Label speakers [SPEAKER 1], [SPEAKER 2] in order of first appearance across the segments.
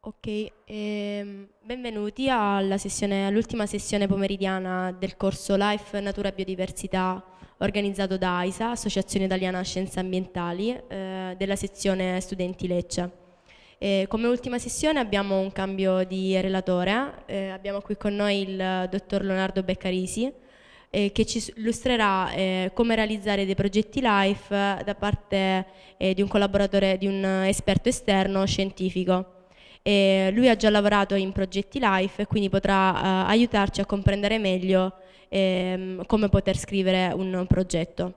[SPEAKER 1] Ok, ehm, benvenuti all'ultima sessione, sessione pomeridiana del corso Life, Natura e Biodiversità organizzato da AISA, Associazione Italiana Scienze Ambientali, eh, della sezione Studenti Lecce. E come ultima sessione abbiamo un cambio di relatore, eh, abbiamo qui con noi il dottor Leonardo Beccarisi, eh, che ci illustrerà eh, come realizzare dei progetti life eh, da parte eh, di un collaboratore, di un eh, esperto esterno scientifico. E lui ha già lavorato in progetti life e quindi potrà aiutarci a comprendere meglio ehm, come poter scrivere un progetto.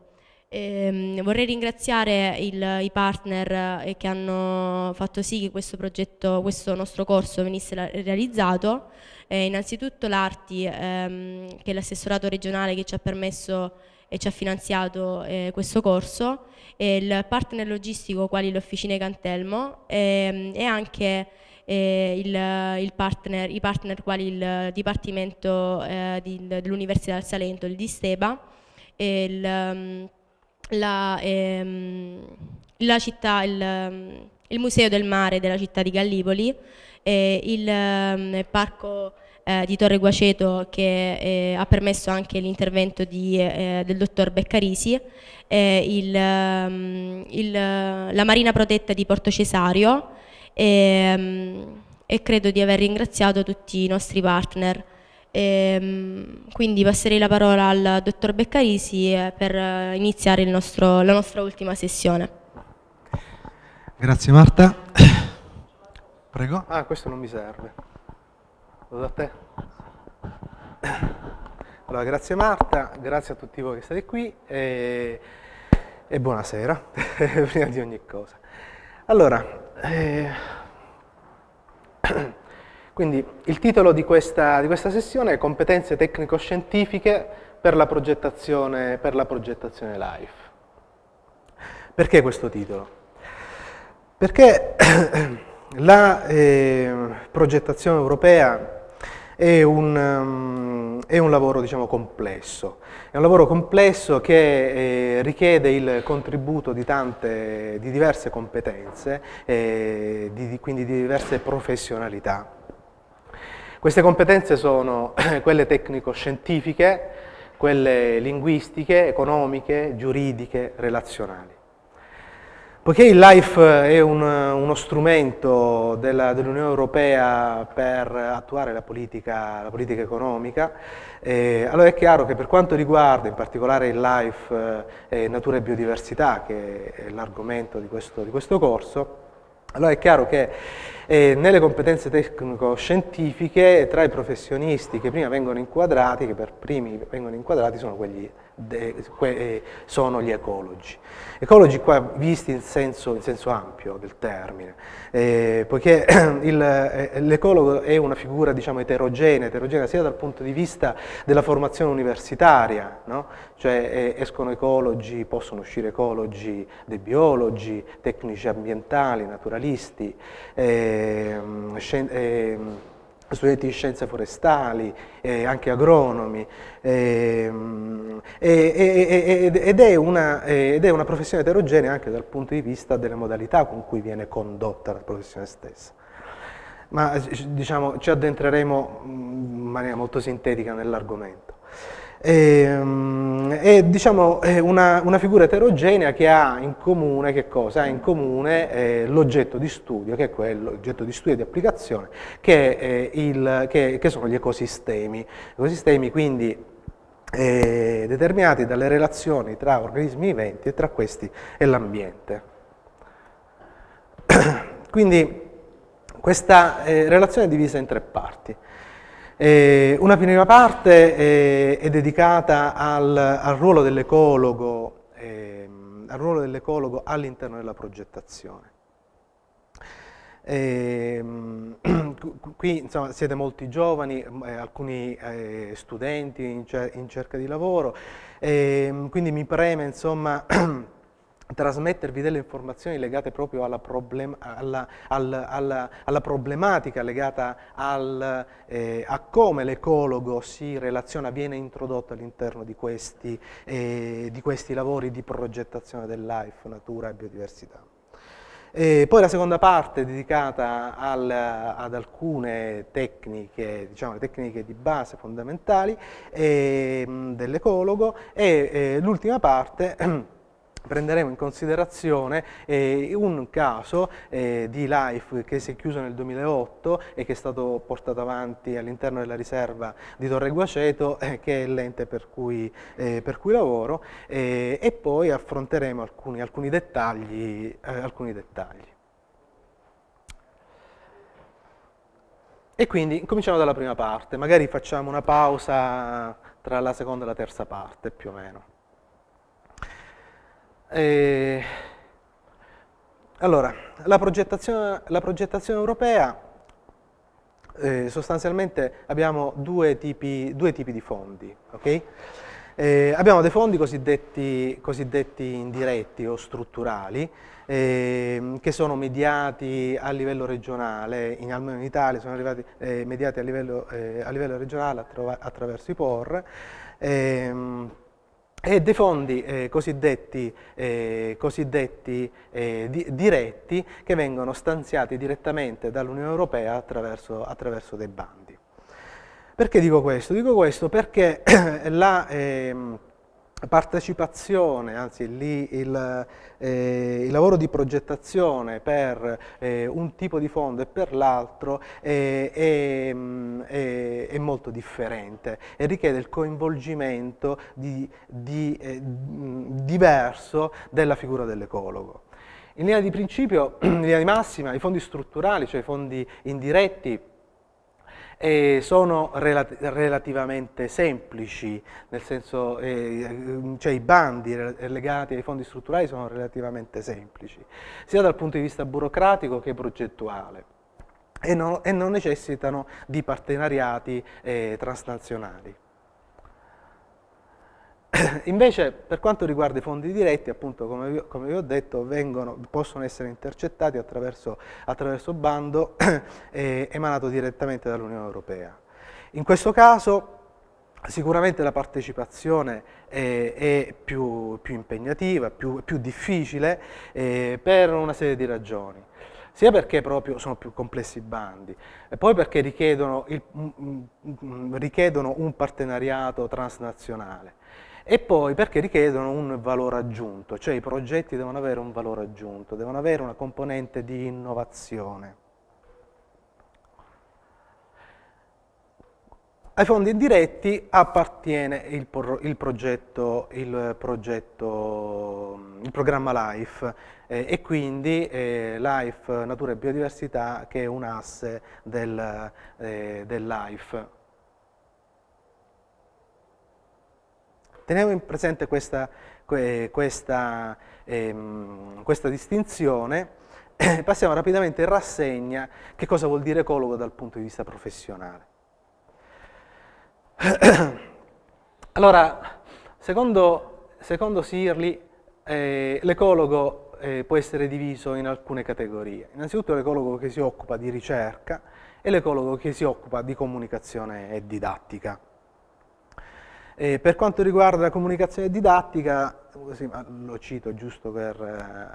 [SPEAKER 1] Eh, vorrei ringraziare il, i partner eh, che hanno fatto sì che questo progetto, questo nostro corso venisse realizzato. Eh, innanzitutto l'Arti, ehm, che è l'assessorato regionale che ci ha permesso e ci ha finanziato eh, questo corso, e il partner logistico quali le Cantelmo ehm, e anche eh, il, il partner, i partner quali il Dipartimento eh, di, dell'Università del Salento, il Disteba, e il, ehm, la, ehm, la città, il, ehm, il, Museo del Mare della città di Gallipoli, eh, il ehm, parco eh, di Torre Guaceto che eh, ha permesso anche l'intervento eh, del dottor Beccarisi, il, ehm, il, la Marina Protetta di Porto Cesario ehm, e credo di aver ringraziato tutti i nostri partner. E, ehm, quindi passerei la parola al dottor Beccarisi eh, per eh, iniziare nostro, la nostra ultima sessione.
[SPEAKER 2] Grazie Marta. Prego. Ah, questo non mi serve. Lo da te? Allora, grazie Marta, grazie a tutti voi che siete qui e, e buonasera, prima di ogni cosa. Allora, eh, quindi il titolo di questa, di questa sessione è Competenze tecnico-scientifiche per, per la progettazione live. Perché questo titolo? Perché la eh, progettazione europea è un, um, è un lavoro diciamo, complesso, è un lavoro complesso che eh, richiede il contributo di, tante, di diverse competenze, eh, di, quindi di diverse professionalità. Queste competenze sono quelle tecnico-scientifiche, quelle linguistiche, economiche, giuridiche, relazionali. Poiché il LIFE è un, uno strumento dell'Unione dell Europea per attuare la politica, la politica economica, eh, allora è chiaro che per quanto riguarda in particolare il LIFE eh, natura e biodiversità, che è l'argomento di, di questo corso, allora è chiaro che eh, nelle competenze tecnico-scientifiche tra i professionisti che prima vengono inquadrati, che per primi vengono inquadrati, sono quelli eh, sono gli ecologi. Ecologi qua visti in senso, in senso ampio del termine, eh, poiché eh, l'ecologo è una figura diciamo, eterogenea, eterogenea sia dal punto di vista della formazione universitaria, no? cioè eh, escono ecologi, possono uscire ecologi, dei biologi, tecnici ambientali, naturalisti, eh, studenti di scienze forestali, eh, anche agronomi, eh, ed, è una, eh, ed, è una, professione eterogenea anche dal punto di vista delle modalità con cui viene condotta la professione stessa. Ma eh, diciamo, ci addentreremo mm, in maniera molto sintetica nell'argomento. E, ehm, è diciamo, una, una, figura eterogenea che ha in comune, che cosa? Ha in comune eh, l'oggetto di studio, che è quello, l'oggetto di studio e di applicazione, che, eh, il, che, che sono gli ecosistemi. Ecosistemi quindi eh, determinati dalle relazioni tra organismi viventi e tra questi e l'ambiente. Quindi questa eh, relazione è divisa in tre parti. Eh, una prima parte eh, è dedicata al, al ruolo dell'ecologo eh, dell all'interno della progettazione. Ehm, qui insomma, siete molti giovani, eh, alcuni eh, studenti in, in, cerca di lavoro, ehm, quindi mi preme insomma, trasmettervi delle informazioni legate proprio alla, problem alla, alla, alla problematica, legata al, eh, a come l'ecologo si relaziona, viene introdotto all'interno di, eh, di questi lavori di progettazione del life, natura e biodiversità. E poi la seconda parte è dedicata al, ad alcune tecniche, diciamo, le tecniche di base fondamentali ehm, dell'ecologo e, e eh, l'ultima parte prenderemo in considerazione eh, un caso eh, di LIFE che si è chiuso nel 2008 e che è stato portato avanti all'interno della riserva di Torre Guaceto, eh, che è l'ente per, eh, per, cui lavoro, eh, e poi affronteremo alcuni, alcuni dettagli, eh, alcuni dettagli. E quindi cominciamo dalla prima parte, magari facciamo una pausa tra la seconda e la terza parte più o meno. E eh, allora, la progettazione, la progettazione europea, eh, sostanzialmente abbiamo due tipi, due tipi di fondi. Okay? Eh, abbiamo dei fondi cosiddetti, cosiddetti indiretti o strutturali, eh, che sono mediati a livello regionale, in, almeno in Italia sono arrivati, eh, mediati a livello, eh, a livello regionale attraver attraverso i POR. Ehm, e eh, dei fondi eh, cosiddetti, eh, cosiddetti eh, di, diretti che vengono stanziati direttamente dall'Unione Europea attraverso, attraverso, dei bandi. Perché dico questo? Dico questo perché la, ehm, partecipazione, anzi lì il, eh, il, lavoro di progettazione per eh, un tipo di fondo e per l'altro eh, è, mm, è, molto differente e richiede il coinvolgimento di, di, eh, mm, diverso della figura dell'ecologo. In linea di principio, in linea di massima, i fondi strutturali, cioè i fondi indiretti, eh, sono relati relativamente semplici, nel senso eh, cioè i bandi legati ai fondi strutturali sono relativamente semplici, sia dal punto di vista burocratico che progettuale. E non, e non necessitano di partenariati eh, transnazionali. Eh, invece per quanto riguarda i fondi diretti, appunto come vi, come vi ho detto, vengono, possono essere intercettati attraverso, attraverso bando eh, emanato direttamente dall'Unione Europea. In questo caso sicuramente la partecipazione è, eh, è più, più, impegnativa, più, più difficile eh, per una serie di ragioni sia perché proprio sono più complessi i bandi, e poi perché richiedono, il, mm, mm, mm, richiedono un partenariato transnazionale. E poi perché richiedono un valore aggiunto, cioè i progetti devono avere un valore aggiunto, devono avere una componente di innovazione. Ai fondi indiretti appartiene il, pro, il, progetto, il, progetto, il programma LIFE eh, e quindi eh, LIFE Natura e Biodiversità che è un asse del, eh, del LIFE. Teniamo in presente questa, questa, ehm, questa distinzione passiamo rapidamente in rassegna che cosa vuol dire ecologo dal punto di vista professionale. Allora, secondo, secondo Sirli, eh, l'ecologo eh, può essere diviso in alcune categorie. Innanzitutto l'ecologo che si occupa di ricerca e l'ecologo che si occupa di comunicazione e didattica. Eh, per quanto riguarda la comunicazione didattica, Così, lo cito giusto per,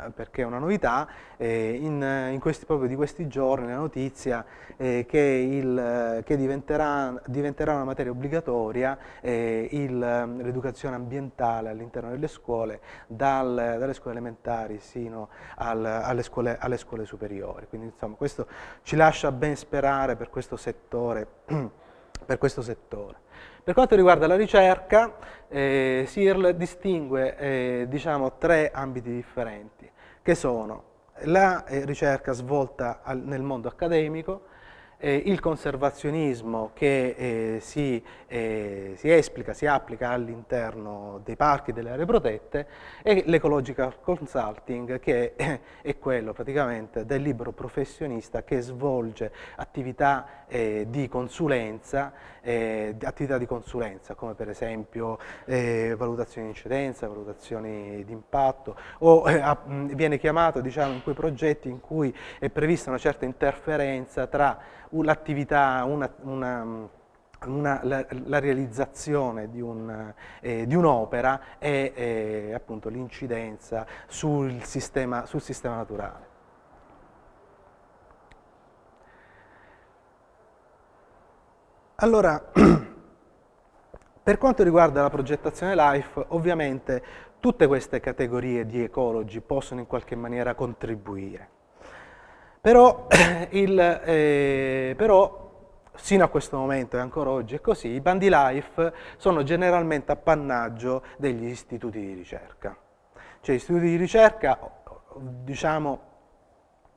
[SPEAKER 2] eh, perché è una novità, eh, in, in, questi, proprio di questi giorni la notizia eh, che, il, eh, che diventerà, diventerà, una materia obbligatoria eh, ehm, l'educazione ambientale all'interno delle scuole, dal, dalle scuole elementari sino al, alle, scuole, alle, scuole, superiori. Quindi insomma questo ci lascia ben sperare per questo settore. per questo settore. Per quanto riguarda la ricerca, eh, SIRL distingue eh, diciamo, tre ambiti differenti, che sono la eh, ricerca svolta al, nel mondo accademico, eh, il conservazionismo che eh, si, eh, si, esplica, si applica all'interno dei parchi, e delle aree protette e l'ecological consulting che è quello praticamente del libero professionista che svolge attività eh, di consulenza, eh, attività di consulenza come per esempio eh, valutazioni di incidenza, valutazioni di impatto o viene chiamato diciamo, in quei progetti in cui è prevista una certa interferenza tra l'attività, una, una, mm, una, la, la, realizzazione di, eh, un'opera eh, e eh, appunto l'incidenza sul sistema, sul sistema naturale. Allora, per quanto riguarda la progettazione LIFE, ovviamente tutte queste categorie di ecologi possono in qualche maniera contribuire. Però, eh, il, eh, però, sino a questo momento e ancora oggi è così, i bandi life sono generalmente appannaggio degli istituti di ricerca. Cioè, gli istituti di ricerca, diciamo,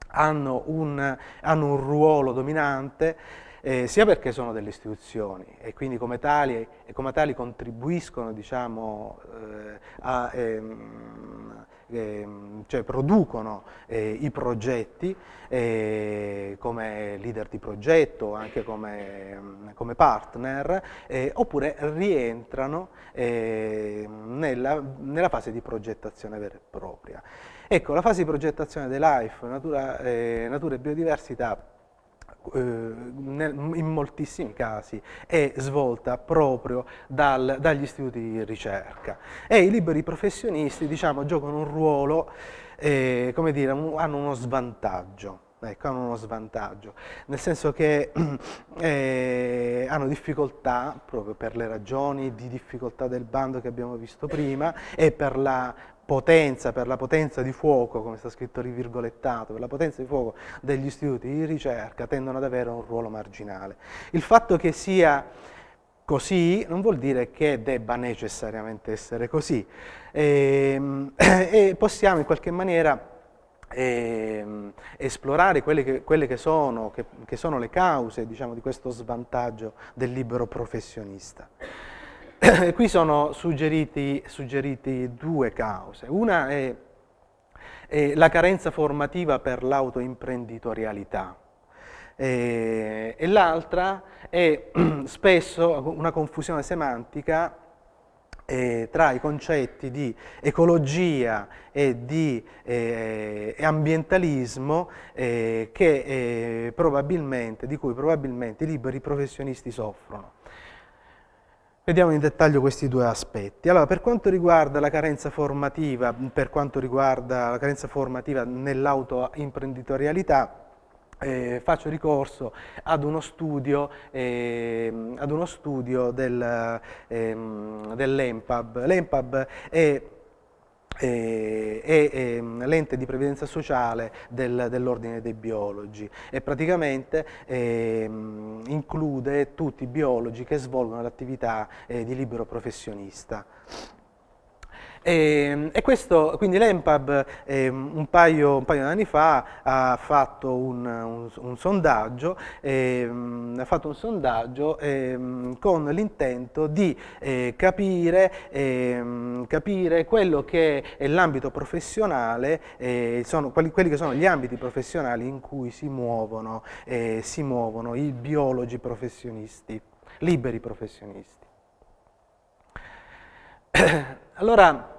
[SPEAKER 2] hanno un, hanno un ruolo dominante eh, sia perché sono delle istituzioni e quindi come tali, come tali contribuiscono diciamo, eh, a, ehm, ehm, cioè producono eh, i progetti eh, come leader di progetto, anche come, mm, come partner, eh, oppure rientrano ehm, nella, nella fase di progettazione vera e propria. Ecco, la fase di progettazione dell'AIF, natura, eh, natura e biodiversità, eh, in moltissimi casi è svolta proprio dal, dagli istituti di ricerca e i liberi professionisti diciamo, giocano un ruolo, eh, come dire, hanno uno svantaggio. Ecco, hanno uno svantaggio, nel senso che eh, hanno difficoltà, proprio per le ragioni di difficoltà del bando che abbiamo visto prima e per la potenza, per la potenza di fuoco, come sta scritto lì virgolettato, per la potenza di fuoco degli istituti di ricerca tendono ad avere un ruolo marginale. Il fatto che sia così non vuol dire che debba necessariamente essere così e, ehm, e possiamo in qualche maniera e, ehm, esplorare quelle, che, quelle che, sono, che, che sono le cause diciamo, di questo svantaggio del libero professionista. qui sono suggeriti, suggeriti, due cause. Una è, è la carenza formativa per l'autoimprenditorialità e, e l'altra è spesso una confusione semantica eh, tra i concetti di ecologia e di eh, ambientalismo eh, che, eh, probabilmente, di cui probabilmente i liberi professionisti soffrono. Vediamo in dettaglio questi due aspetti. Allora, per quanto riguarda la carenza formativa, per quanto riguarda la carenza formativa nell'autoimprenditorialità, eh, faccio ricorso ad uno studio, eh, ad uno studio del, eh, dell'EMPAB. L'EMPAB è eh, e, e ehm, l'ente di previdenza sociale del, dell'ordine dei biologi e praticamente eh, include tutti i biologi che svolgono l'attività eh, di libero professionista. E, ehm, e questo, quindi l'EMPAB eh, un, paio, un, paio, di anni fa ha fatto un, un, un sondaggio, eh, ha fatto un sondaggio eh, con l'intento di eh, capire, ehm, capire, quello che è l'ambito professionale, eh, sono, quelli, quelli, che sono gli ambiti professionali in cui si muovono, eh, si muovono i biologi professionisti, liberi professionisti. allora,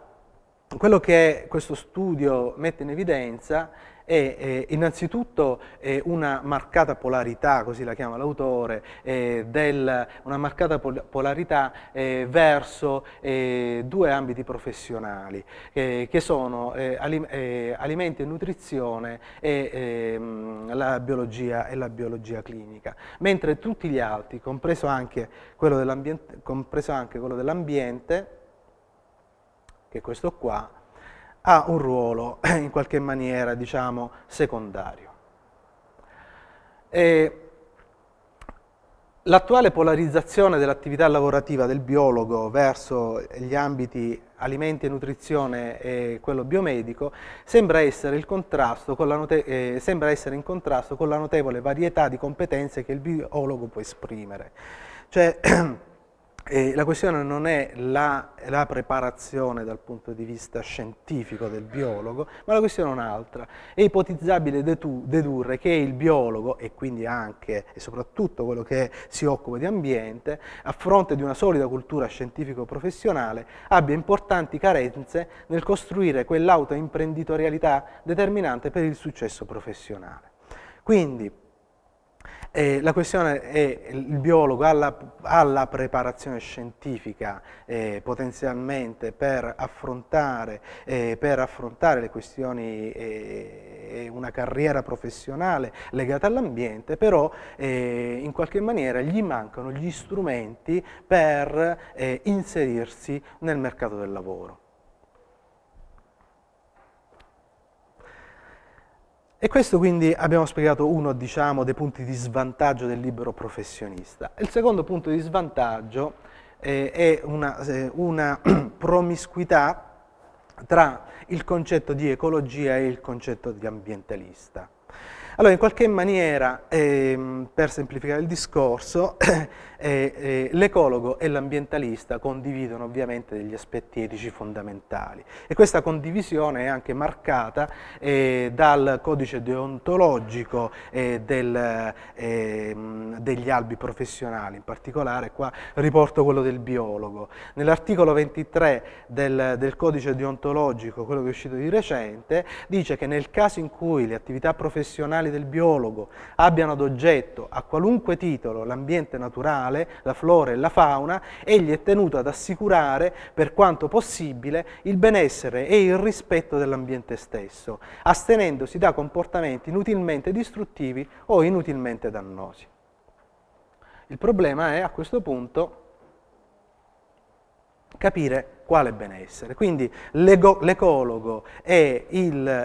[SPEAKER 2] quello che questo studio mette in evidenza è eh, innanzitutto eh, una marcata polarità, così la chiama l'autore, eh, una marcata pol polarità eh, verso eh, due ambiti professionali, eh, che sono alim alimenti e nutrizione e ehm, la biologia e la biologia clinica, mentre tutti gli altri, compreso anche quello dell'ambiente, che questo qua ha un ruolo in qualche maniera, diciamo, secondario. l'attuale polarizzazione dell'attività lavorativa del biologo verso gli ambiti alimenti e nutrizione e quello biomedico sembra essere, eh, sembra essere in contrasto con la notevole varietà di competenze che il biologo può esprimere. Cioè, E la questione non è la, la, preparazione dal punto di vista scientifico del biologo, ma la questione è un'altra. È ipotizzabile dedurre che il biologo, e quindi anche e soprattutto quello che si occupa di ambiente, a fronte di una solida cultura scientifico-professionale, abbia importanti carenze nel costruire quell'autoimprenditorialità determinante per il successo professionale. Quindi, eh, la questione è il biologo ha la, ha la preparazione scientifica eh, potenzialmente per affrontare, eh, per affrontare, le questioni, eh, una carriera professionale legata all'ambiente, però eh, in qualche maniera gli mancano gli strumenti per eh, inserirsi nel mercato del lavoro. E questo quindi abbiamo spiegato uno diciamo, dei punti di svantaggio del libero professionista. Il secondo punto di svantaggio eh, è una, eh, una promiscuità tra il concetto di ecologia e il concetto di ambientalista. Allora, in qualche maniera, ehm, per semplificare il discorso, eh, eh, l'ecologo e l'ambientalista condividono ovviamente degli aspetti etici fondamentali e questa condivisione è anche marcata eh, dal codice deontologico eh, del, ehm, degli albi professionali, in particolare qua riporto quello del biologo. Nell'articolo 23 del, del codice deontologico, quello che è uscito di recente, dice che nel caso in cui le attività professionali naturali del biologo abbiano ad oggetto, a qualunque titolo, l'ambiente naturale, la flora e la fauna, egli è tenuto ad assicurare, per quanto possibile, il benessere e il rispetto dell'ambiente stesso, astenendosi da comportamenti inutilmente distruttivi o inutilmente dannosi. Il problema è, a questo punto, capire quale benessere. Quindi l'ecologo e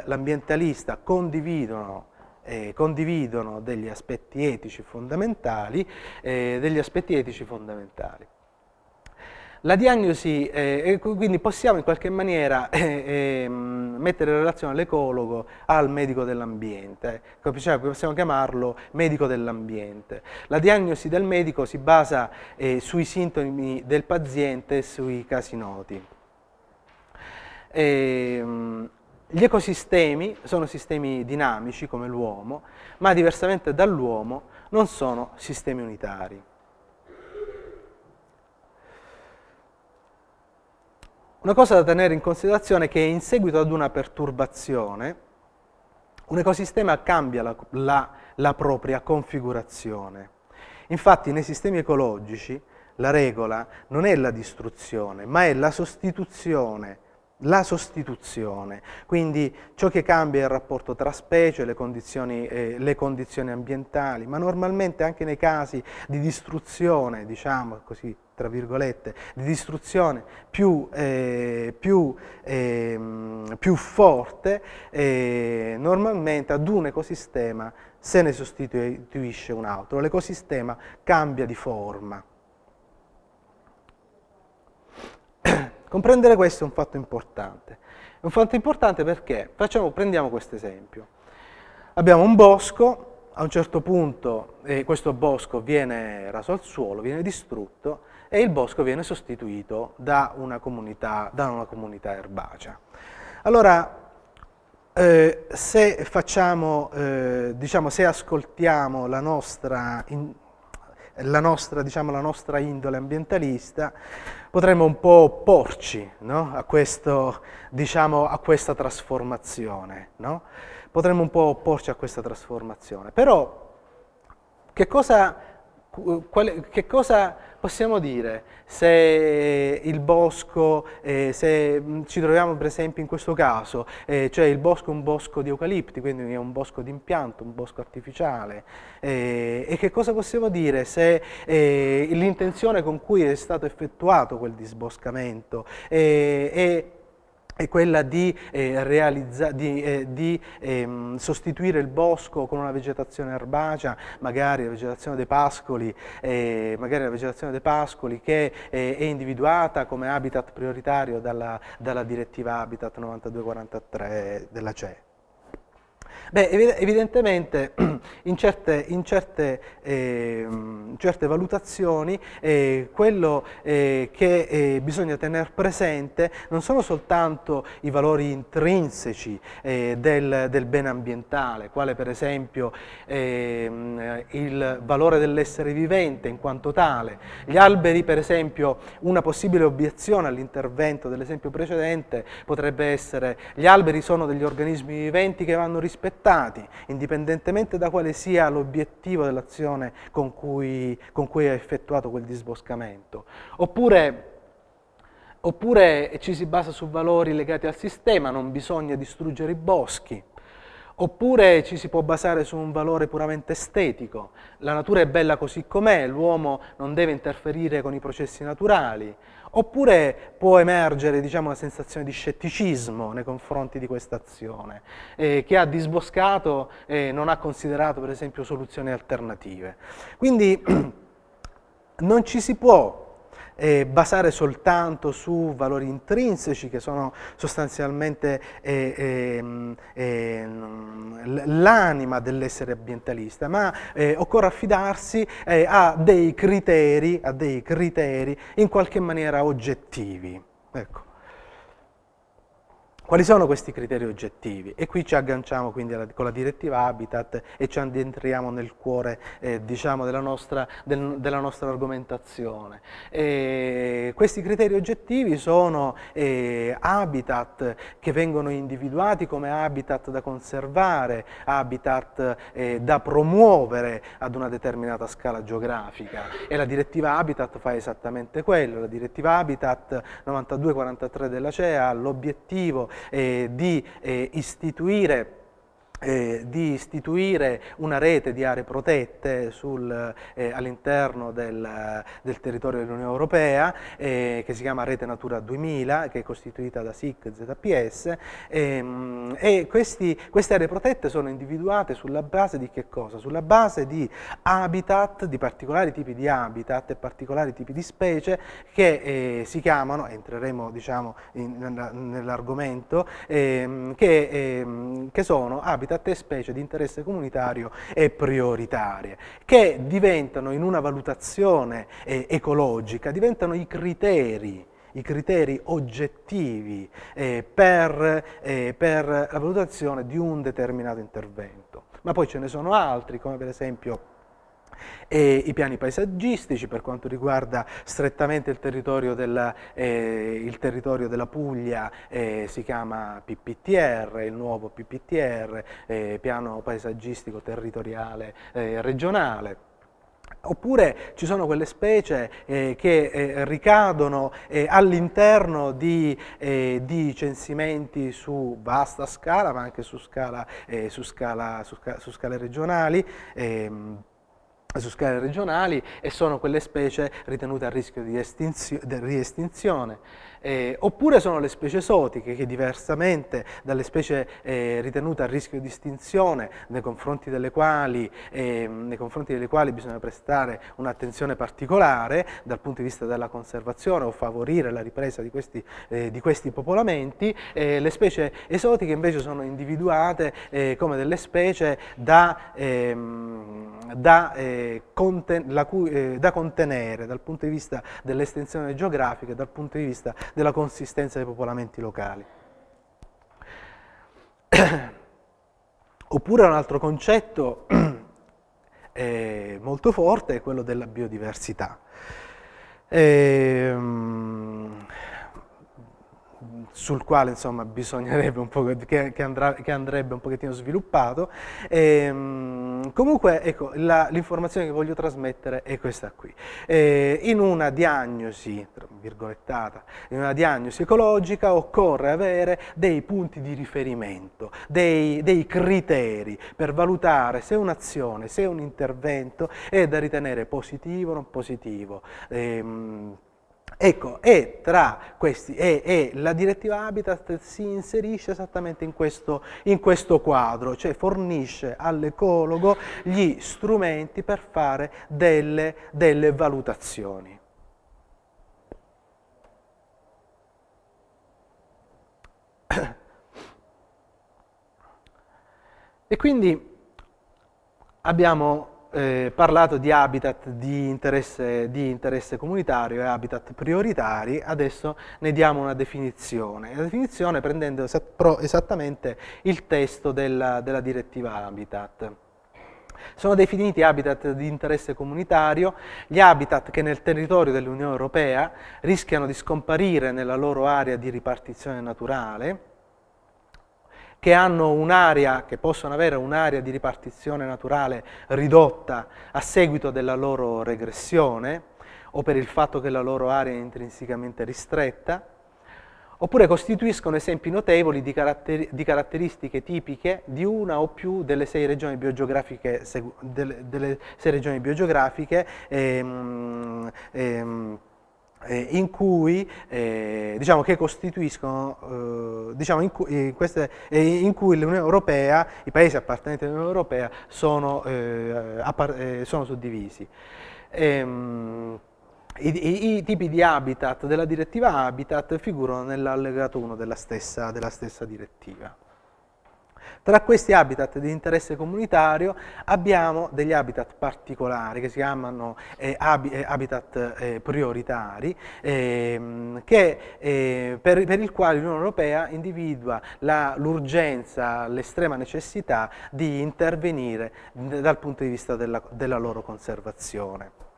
[SPEAKER 2] l'ambientalista condividono eh, condividono degli aspetti etici fondamentali, eh, degli aspetti etici fondamentali. La diagnosi, eh, quindi possiamo in qualche maniera eh, eh, mettere in relazione l'ecologo al medico dell'ambiente, cioè possiamo chiamarlo medico dell'ambiente. La diagnosi del medico si basa eh, sui sintomi del paziente e sui casi noti. Ehm, gli ecosistemi sono sistemi dinamici come l'uomo, ma diversamente dall'uomo non sono sistemi unitari. Una cosa da tenere in considerazione è che in seguito ad una perturbazione un ecosistema cambia la, la, la propria configurazione. Infatti nei sistemi ecologici la regola non è la distruzione, ma è la sostituzione la sostituzione, quindi ciò che cambia è il rapporto tra specie, le condizioni, eh, le condizioni ambientali, ma normalmente anche nei casi di distruzione, diciamo così, tra virgolette, di distruzione più, eh, più, eh, più forte, eh, normalmente ad un ecosistema se ne sostituisce un altro, l'ecosistema cambia di forma. Comprendere questo è un fatto importante. È un fatto importante perché, facciamo, prendiamo questo esempio. Abbiamo un bosco, a un certo punto eh, questo bosco viene raso al suolo, viene distrutto e il bosco viene sostituito da una comunità, da una comunità erbacea. Allora, eh, se, facciamo, eh, diciamo, se ascoltiamo la nostra in, la nostra, diciamo, la nostra indole ambientalista, potremmo un po' opporci no? a, questo, diciamo, a, questa trasformazione. No? Potremmo un po' opporci a questa trasformazione. Però che cosa, quale, che cosa possiamo dire se il bosco, eh, se mm, ci troviamo per esempio in questo caso, eh, cioè il bosco è un bosco di eucalipti, quindi è un bosco di impianto, un bosco artificiale, eh, e che cosa possiamo dire se eh, l'intenzione con cui è stato effettuato quel disboscamento è eh, è quella di, eh, di, eh, di ehm, sostituire il bosco con una vegetazione erbacea, magari la vegetazione dei pascoli, eh, vegetazione dei pascoli che eh, è individuata come habitat prioritario dalla, dalla direttiva Habitat 9243 della CE. Beh, evidentemente in certe, in certe, eh, certe valutazioni eh, quello eh, che eh, bisogna tenere presente non sono soltanto i valori intrinseci eh, del, del, bene ambientale, quale per esempio ehm, il valore dell'essere vivente in quanto tale. Gli alberi, per esempio, una possibile obiezione all'intervento dell'esempio precedente potrebbe essere gli alberi sono degli organismi viventi che vanno rispettati progettati, indipendentemente da quale sia l'obiettivo dell'azione con cui, con cui è effettuato quel disboscamento. Oppure oppure ci si basa su valori legati al sistema, non bisogna distruggere i boschi, oppure ci si può basare su un valore puramente estetico, la natura è bella così com'è, l'uomo non deve interferire con i processi naturali, Oppure può emergere diciamo, una sensazione di scetticismo nei confronti di questa azione, eh, che ha disboscato e non ha considerato per esempio soluzioni alternative. Quindi non ci si può eh, basare soltanto su valori intrinseci che sono sostanzialmente eh, eh, l'anima dell'essere ambientalista, ma eh, occorre affidarsi eh, a dei, criteri, a dei criteri in qualche maniera oggettivi. Ecco. Quali sono questi criteri oggettivi? E qui ci agganciamo quindi alla, con la direttiva Habitat e ci addentriamo nel cuore eh, diciamo della, nostra, del, della, nostra, argomentazione. E questi criteri oggettivi sono eh, habitat che vengono individuati come habitat da conservare, habitat eh, da promuovere ad una determinata scala geografica e la direttiva Habitat fa esattamente quello. La direttiva Habitat 9243 della CEA ha l'obiettivo eh, di eh, istituire eh, di istituire una rete di aree protette eh, all'interno del, del, territorio dell'Unione Europea eh, che si chiama Rete Natura 2000 che è costituita da SIC e ZPS ehm, e questi, queste aree protette sono individuate sulla base di che cosa? Sulla base di habitat, di particolari tipi di habitat e particolari tipi di specie che eh, si chiamano, entreremo diciamo, nell'argomento, ehm, che, ehm, che sono habitat a te specie di interesse comunitario e prioritarie, che diventano in una valutazione eh, ecologica, diventano i criteri i criteri oggettivi eh, per, eh, per la valutazione di un determinato intervento. Ma poi ce ne sono altri, come per esempio e I piani paesaggistici per quanto riguarda strettamente il territorio della, eh, il territorio della Puglia eh, si chiama PPTR, il nuovo PPTR, eh, piano paesaggistico territoriale eh, regionale. Oppure ci sono quelle specie eh, che eh, ricadono eh, all'interno di, eh, di, censimenti su vasta scala, ma anche su, scala, eh, su, scala, su, su scale regionali. Ehm, su scale regionali e sono quelle specie ritenute a rischio di, estinzio, di riestinzione. Eh, oppure sono le specie esotiche che diversamente dalle specie eh, ritenute a rischio di estinzione, nei confronti delle quali, eh, nei confronti delle quali bisogna prestare un'attenzione particolare dal punto di vista della conservazione o favorire la ripresa di questi, eh, di questi popolamenti, eh, le specie esotiche invece sono individuate eh, come delle specie da, ehm, da, conten da contenere dal punto di vista dell'estensione geografica e dal punto di vista della consistenza dei popolamenti locali. Oppure un altro concetto eh, molto forte è quello della biodiversità. E, ehm, sul quale insomma, bisognerebbe un po' che, che, andrà, che andrebbe un pochettino sviluppato. E, ehm, comunque ecco, l'informazione che voglio trasmettere è questa qui. E, eh, in una diagnosi, virgolettata, in una diagnosi ecologica occorre avere dei punti di riferimento, dei, dei criteri per valutare se un'azione, se un intervento è da ritenere positivo o non positivo. E, ehm, Ecco, e tra questi, e, e, la direttiva Habitat si inserisce esattamente in questo, in questo quadro, cioè fornisce all'ecologo gli strumenti per fare delle, delle valutazioni. E quindi abbiamo eh, parlato di habitat di interesse, di interesse, comunitario e habitat prioritari, adesso ne diamo una definizione. La definizione prendendo esattamente il testo della, della direttiva habitat. Sono definiti habitat di interesse comunitario gli habitat che nel territorio dell'Unione Europea rischiano di scomparire nella loro area di ripartizione naturale, che hanno un'area, che possono avere un'area di ripartizione naturale ridotta a seguito della loro regressione o per il fatto che la loro area è intrinsecamente ristretta, oppure costituiscono esempi notevoli di, caratteri di, caratteristiche tipiche di una o più delle sei regioni biogeografiche, delle, delle sei regioni biogeografiche ehm, ehm, eh, in cui eh, diciamo che costituiscono eh, diciamo in, cu in, queste, eh, in cui l'Unione Europea, i paesi appartenenti all'Unione Europea sono, eh, eh, sono suddivisi. Ehm, i, i, tipi di habitat della direttiva Habitat figurano nell'allegato 1 della stessa, della stessa direttiva. Tra questi habitat di interesse comunitario abbiamo degli habitat particolari che si chiamano eh, eh habitat eh, prioritari, ehm, che, eh, per, per, il quale l'Unione Europea individua l'urgenza, l'estrema necessità di intervenire dal punto di vista della, della loro conservazione.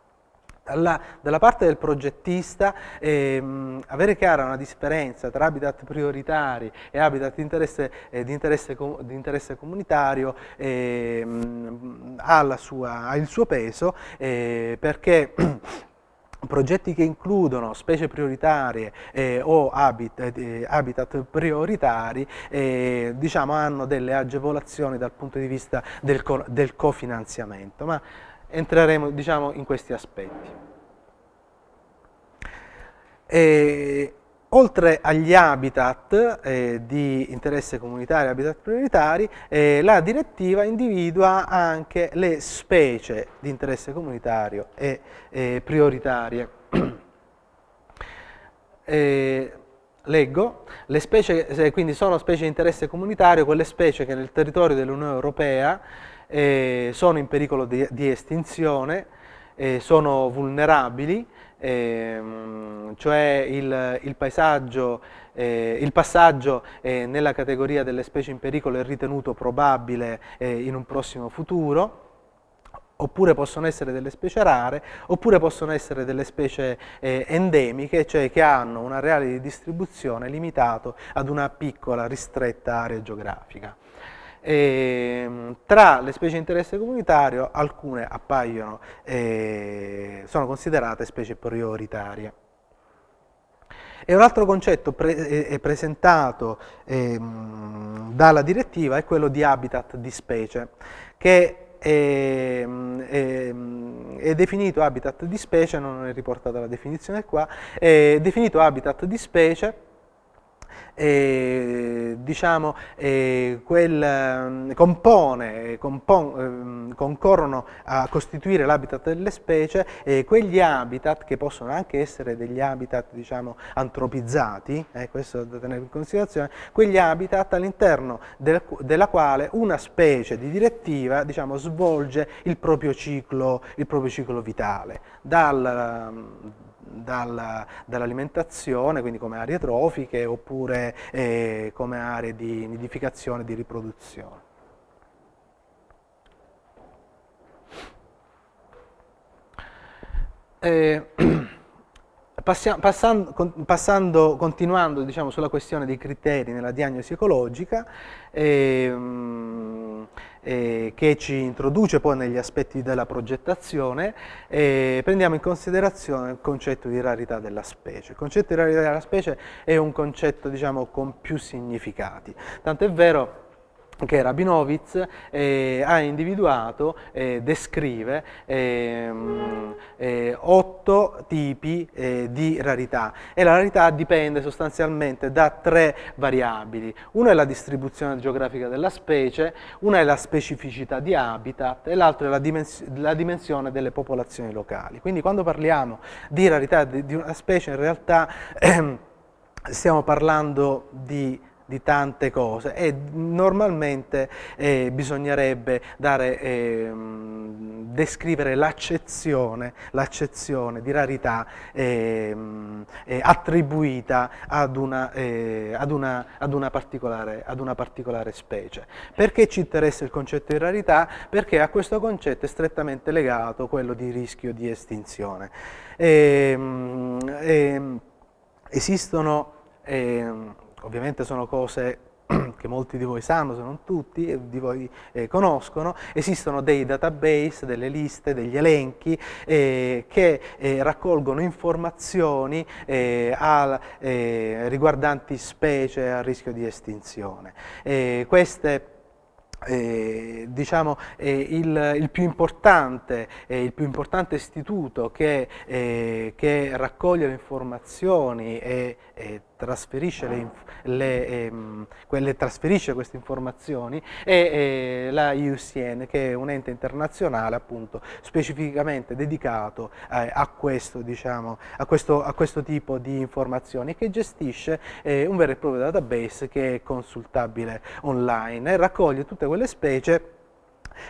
[SPEAKER 2] Dalla, dalla, parte del progettista ehm, avere chiara una differenza tra habitat prioritari e habitat interesse, eh, di, interesse di, interesse comunitario ehm, ha, sua, ha, il suo peso eh, perché progetti che includono specie prioritarie eh, o habit, eh, habitat prioritari eh, diciamo, hanno delle agevolazioni dal punto di vista del, co del cofinanziamento. Ma, entreremo diciamo, in questi aspetti. E, oltre agli habitat eh, di interesse comunitario e habitat prioritari, eh, la direttiva individua anche le specie di interesse comunitario e eh, prioritarie. leggo, le specie, eh, quindi sono specie di interesse comunitario quelle specie che nel territorio dell'Unione Europea eh, sono in pericolo di, di estinzione, eh, sono vulnerabili, ehm, cioè il, il, eh, il passaggio nella categoria delle specie in pericolo è ritenuto probabile in un prossimo futuro oppure possono essere delle specie rare, oppure possono essere delle specie eh, endemiche, cioè che hanno un areale di distribuzione limitato ad una piccola, ristretta area geografica. E, ehm, tra le specie di interesse comunitario alcune appaiono, eh, sono considerate specie prioritarie. E un altro concetto pre eh, eh, presentato eh, dalla direttiva è quello di habitat di specie, che è, ehm, è, ehm, è, definito habitat di specie, non è riportata la definizione qua, è definito habitat di specie eh, diciamo, eh, quel, mm, compone, compon, ehm, concorrono a costituire l'habitat delle specie quegli habitat che possono anche essere degli habitat diciamo, antropizzati, eh, questo da tenere in considerazione, quegli habitat all'interno del, della quale una specie di direttiva diciamo, svolge il proprio ciclo, il proprio ciclo vitale, dal, mm, dal, dall'alimentazione, quindi come aree trofiche oppure eh, come aree di nidificazione e di riproduzione. Eh, passia, passando, passando, continuando diciamo, sulla questione dei criteri nella diagnosi ecologica, eh, eh, che ci introduce poi negli aspetti della progettazione, eh, prendiamo in considerazione il concetto di rarità della specie. Il concetto di rarità della specie è un concetto diciamo, con più significati, tant'è vero che Rabinowitz eh, ha individuato, eh, descrive ehm, eh, otto tipi eh, di rarità e la rarità dipende sostanzialmente da tre variabili. Una è la distribuzione geografica della specie, una è la specificità di habitat e l'altra è la, dimens la dimensione delle popolazioni locali. Quindi quando parliamo di rarità di, di una specie in realtà stiamo parlando di di tante cose e normalmente eh, bisognerebbe dare, eh, descrivere l'accezione, di rarità ehm, eh, attribuita ad una, eh, ad, una, ad, una ad una, particolare, specie. Perché ci interessa il concetto di rarità? Perché a questo concetto è strettamente legato quello di rischio di estinzione. Ehm, ehm, esistono ovviamente sono cose che molti di voi sanno, se non tutti, di voi eh, conoscono, esistono dei database, delle liste, degli elenchi eh, che eh, raccolgono informazioni eh, a, eh, riguardanti specie a rischio di estinzione. Eh, queste eh, diciamo, eh, il, il, più eh, il, più importante, istituto che, che raccoglie le informazioni e, e trasferisce, le, le, ehm, quelle, trasferisce queste informazioni e eh, la IUCN che è un ente internazionale appunto specificamente dedicato eh, a, questo, diciamo, a, questo, a, questo, tipo di informazioni che gestisce eh, un vero e proprio database che è consultabile online e raccoglie tutte quelle specie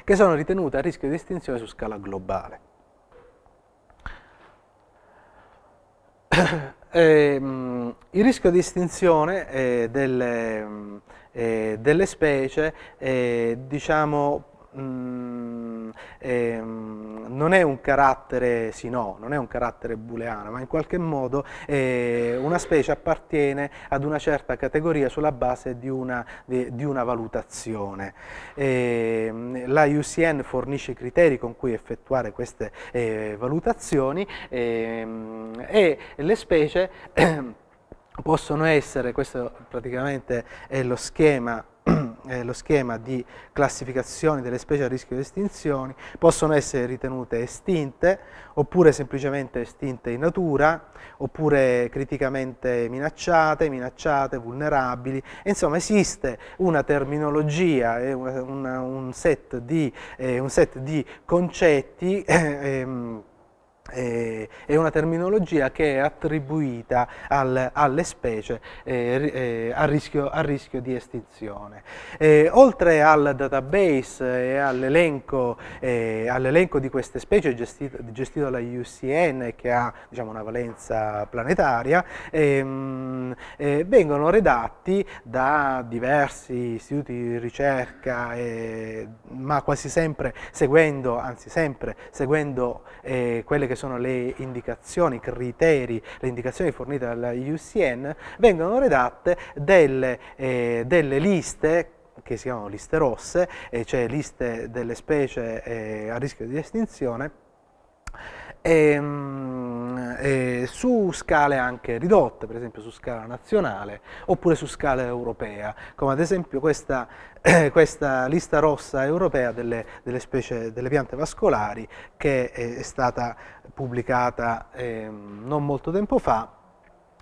[SPEAKER 2] che sono ritenute a rischio di estinzione su scala globale. Eh, il rischio di estinzione eh, delle, mm, eh, delle, specie eh, diciamo, mh, mm, eh, non è un carattere sì no, non è un carattere booleano, ma in qualche modo eh, una specie appartiene ad una certa categoria sulla base di una, di, di una valutazione. Eh, la UCN fornisce i criteri con cui effettuare queste eh, valutazioni ehm, e le specie possono essere, questo praticamente è lo schema eh, lo schema di classificazione delle specie a rischio di estinzione, possono essere ritenute estinte oppure semplicemente estinte in natura, oppure criticamente minacciate, minacciate, vulnerabili. Insomma esiste una terminologia, eh, una, una, un, set di, eh, un, set di, concetti ehm, eh, è una terminologia che è attribuita al, alle specie eh, eh, a, rischio, a, rischio, di estinzione. Eh, oltre al database e all'elenco, eh, all di queste specie gestito, gestito dalla UCN che ha diciamo, una valenza planetaria, ehm, eh, vengono redatti da diversi istituti di ricerca, ma quasi sempre seguendo, anzi sempre seguendo quelle che che sono le indicazioni, i criteri, le indicazioni fornite dalla UCN, vengono redatte delle, eh, delle liste che si chiamano liste rosse, eh, cioè liste delle specie eh, a rischio di estinzione, ehm, eh, su scale anche ridotte, per esempio su scala nazionale oppure su scala europea, come ad esempio questa, eh, questa lista rossa europea delle, delle, specie, delle piante vascolari che è, è stata pubblicata ehm, non molto tempo fa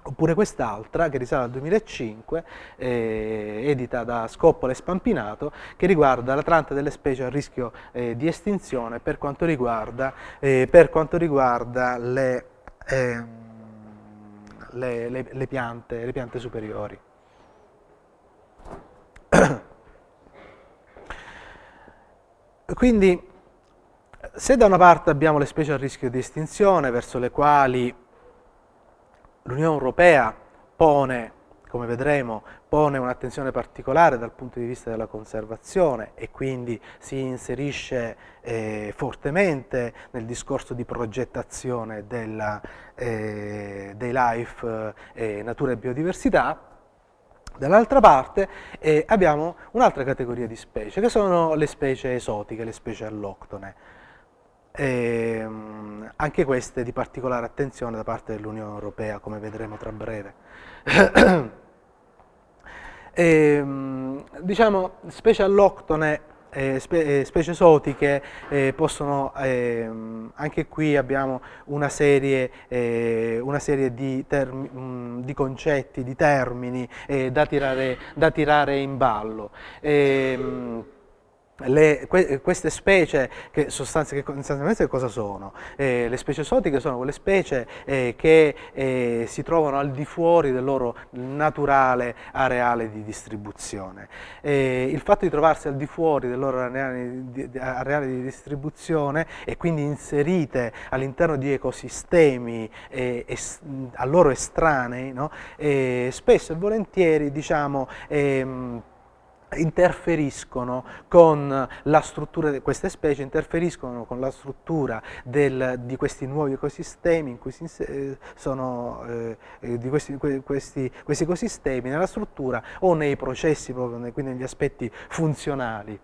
[SPEAKER 2] oppure quest'altra che risale al 2005, eh, edita da Scoppola e Spampinato, che riguarda l'Atlante delle specie a rischio eh, di estinzione per quanto riguarda, eh, per quanto riguarda le, ehm, le, le, le, piante, le piante superiori. Quindi, se da una parte abbiamo le specie a rischio di estinzione, verso le quali l'Unione Europea pone, come vedremo, pone un'attenzione particolare dal punto di vista della conservazione e quindi si inserisce eh, fortemente nel discorso di progettazione della, eh, dei life, eh, natura e biodiversità, Dall'altra parte eh, abbiamo un'altra categoria di specie, che sono le specie esotiche, le specie alloctone e, ehm, anche queste di particolare attenzione da parte dell'Unione Europea, come vedremo tra breve. e, ehm, diciamo, specie all'octone eh, spe eh, specie esotiche eh, possono, ehm, anche qui abbiamo una serie, eh, una serie di, mh, mm, di, concetti, di termini da tirare, da, tirare, in ballo. Mh, le, que, queste specie che, sostanze, che sostanzialmente cosa sono? Eh, le specie esotiche sono quelle specie eh, che eh, si trovano al di fuori del loro naturale areale di distribuzione. Eh, il fatto di trovarsi al di fuori del loro areale di, areale di distribuzione e quindi inserite all'interno di ecosistemi eh, es, a loro estranei, no? Eh, spesso e volentieri diciamo, ehm, interferiscono con la struttura, di queste specie interferiscono con la struttura del, di questi nuovi ecosistemi, in cui si, eh, sono, eh, eh, di questi, questi, questi, ecosistemi nella struttura o nei processi, proprio, quindi negli aspetti funzionali.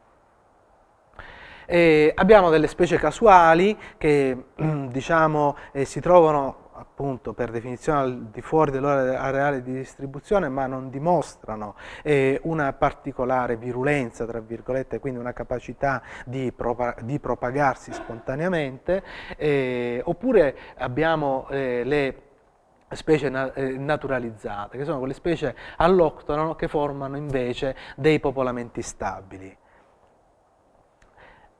[SPEAKER 2] E abbiamo delle specie casuali che diciamo, eh, si trovano appunto per definizione al di fuori dell'area areale di distribuzione ma non dimostrano eh, una particolare virulenza tra virgolette quindi una capacità di, propa di propagarsi spontaneamente eh, oppure abbiamo eh, le specie eh, naturalizzate che sono quelle specie alloctono che formano invece dei popolamenti stabili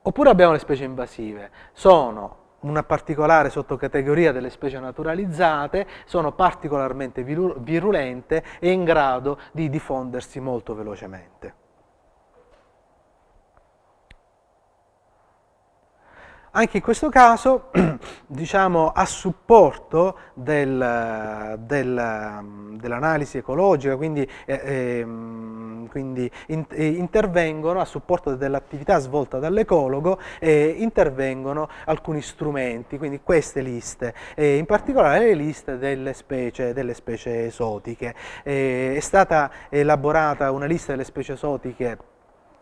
[SPEAKER 2] oppure abbiamo le specie invasive sono una particolare sottocategoria delle specie naturalizzate, sono particolarmente virulente e in grado di diffondersi molto velocemente. Anche in questo caso, diciamo, a supporto del, del, dell'analisi ecologica, quindi eh, eh, quindi in, intervengono a supporto dell'attività svolta dall'ecologo, eh, intervengono alcuni strumenti, quindi queste liste, eh, in particolare le liste delle specie, delle specie esotiche. Eh, è stata elaborata una lista delle specie esotiche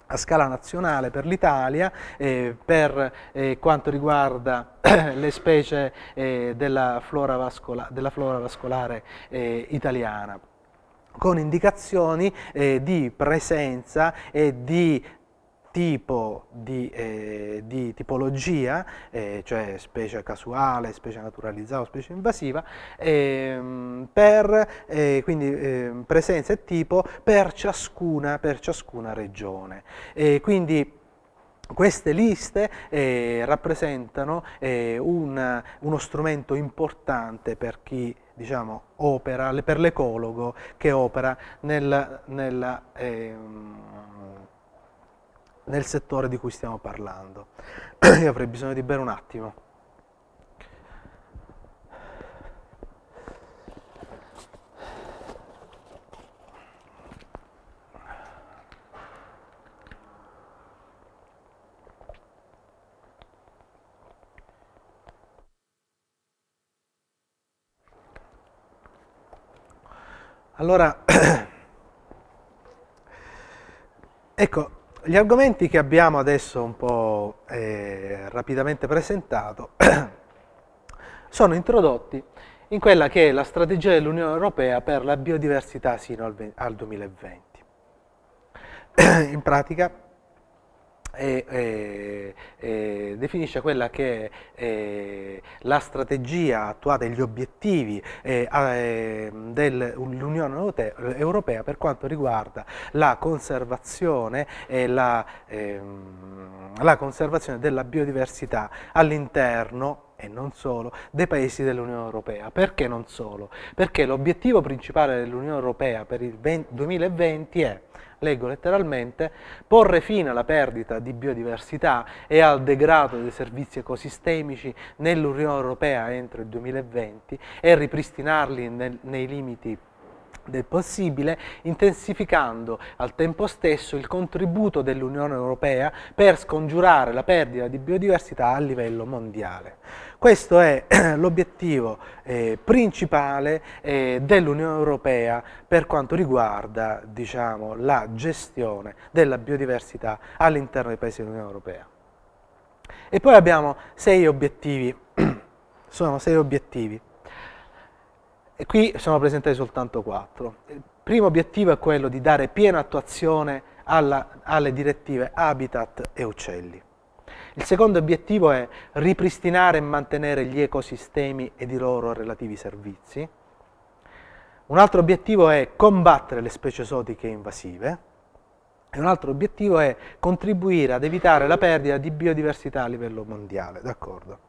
[SPEAKER 2] a scala nazionale per l'Italia, eh, per eh, quanto riguarda le specie eh, della, flora vascola, della, flora vascolare italiana con indicazioni eh, di presenza e di tipo di, eh, di tipologia, eh, cioè specie casuale, specie naturalizzata o specie invasiva, ehm, per, eh, quindi ehm, presenza e tipo per ciascuna, per ciascuna regione. quindi queste liste eh, rappresentano eh, una, uno strumento importante per chi diciamo, opera, per l'ecologo che opera nel, nel, ehm, nel settore di cui stiamo parlando. Io avrei bisogno di bere un attimo. Allora, ecco, gli argomenti che abbiamo adesso un po' eh, rapidamente presentato sono introdotti in quella che è la strategia dell'Unione Europea per la biodiversità sino al, al 2020. in pratica, e, e, definisce quella che è la strategia attuata e gli obiettivi dell'Unione Europea per quanto riguarda la conservazione e la, ehm, la conservazione della biodiversità all'interno e non solo, dei paesi dell'Unione Europea. Perché non solo? Perché l'obiettivo principale dell'Unione Europea per il 20, 2020 è leggo letteralmente, porre fine alla perdita di biodiversità e al degrado dei servizi ecosistemici nell'Unione Europea entro il 2020 e ripristinarli nel, nei limiti del possibile, intensificando al tempo stesso il contributo dell'Unione Europea per scongiurare la perdita di biodiversità a livello mondiale. Questo è l'obiettivo eh, principale eh, dell'Unione Europea per quanto riguarda diciamo, la gestione della biodiversità all'interno dei paesi dell'Unione Europea. E poi abbiamo sei obiettivi, sono sei obiettivi e qui sono presentati soltanto quattro. Il primo obiettivo è quello di dare piena attuazione alla, alle direttive habitat e uccelli. Il secondo obiettivo è ripristinare e mantenere gli ecosistemi ed i loro relativi servizi. Un altro obiettivo è combattere le specie esotiche invasive. E un altro obiettivo è contribuire ad evitare la perdita di biodiversità a livello mondiale. D'accordo.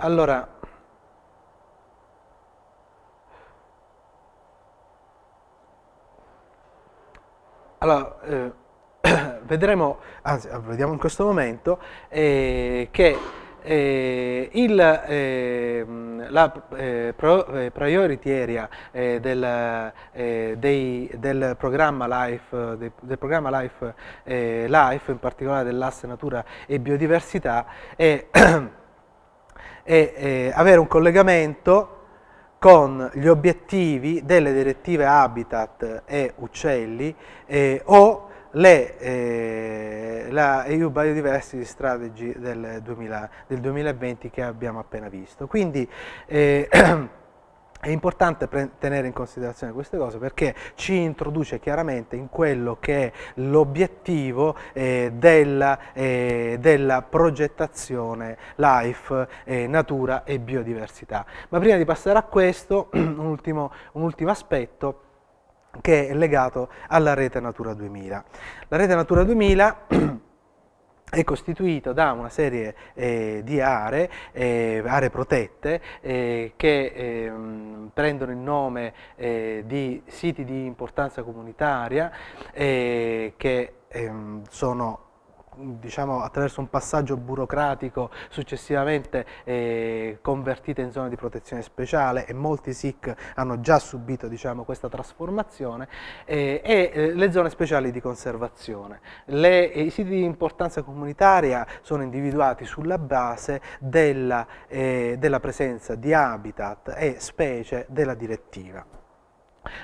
[SPEAKER 2] Allora, allora eh, vedremo, anzi vediamo in questo momento eh, che eh, il, eh, la eh, pro, eh, priority area eh, del, eh, dei, del, programma LIFE, del, del programma LIFE, LIFE in particolare dell'asse natura e biodiversità, è e eh, avere un collegamento con gli obiettivi delle direttive Habitat e Uccelli eh, o le, eh, la EU Biodiversity Strategy del, 2000, del, 2020 che abbiamo appena visto. Quindi, eh, È importante tenere in considerazione queste cose perché ci introduce chiaramente in quello che è l'obiettivo eh, della, eh, della, progettazione life, eh, natura e biodiversità. Ma prima di passare a questo, un ultimo, un ultimo aspetto che è legato alla rete Natura 2000. La rete Natura 2000 è costituito da una serie eh, di aree, eh, aree protette, eh, che ehm, prendono il nome eh, di siti di importanza comunitaria eh, che ehm, sono diciamo, attraverso un passaggio burocratico successivamente eh, convertite in zona di protezione speciale e molti SIC hanno già subito diciamo, questa trasformazione eh, e eh, le zone speciali di conservazione. Le, eh, I siti di importanza comunitaria sono individuati sulla base della, eh, della presenza di habitat e specie della direttiva.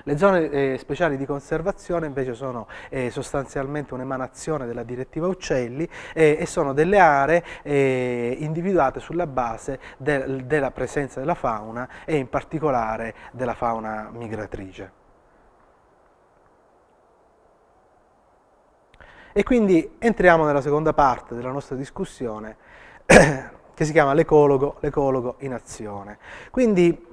[SPEAKER 2] Le zone eh, speciali di conservazione invece sono eh, sostanzialmente un'emanazione della direttiva Uccelli eh, e sono delle aree eh, individuate sulla base de della presenza della fauna e in particolare della fauna migratrice. E quindi entriamo nella seconda parte della nostra discussione che si chiama l'ecologo, l'ecologo in azione. Quindi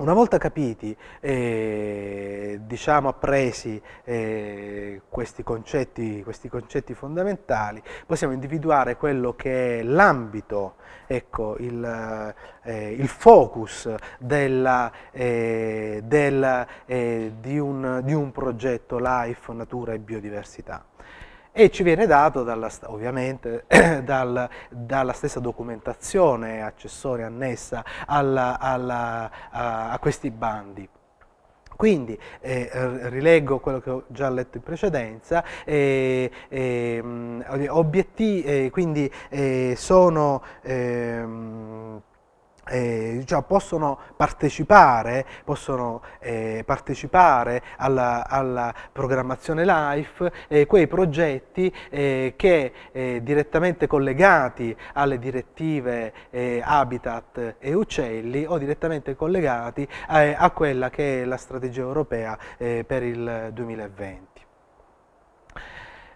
[SPEAKER 2] una volta capiti, eh, diciamo appresi eh, questi, concetti, questi, concetti, fondamentali, possiamo individuare quello che è l'ambito, ecco, il, eh, il, focus della, eh, del, eh, di, un, di un progetto Life, Natura e Biodiversità e ci viene dato dalla, ovviamente dal, dalla stessa documentazione accessoria annessa alla, alla, a, a questi bandi. Quindi eh, rileggo quello che ho già letto in precedenza, ehm, eh, eh, obiettivi, quindi sono ehm, eh, diciamo, possono partecipare, possono, eh, partecipare alla, alla, programmazione LIFE eh, quei progetti eh, che eh, direttamente collegati alle direttive eh, Habitat e Uccelli o direttamente collegati a quella che è la strategia europea per il 2020.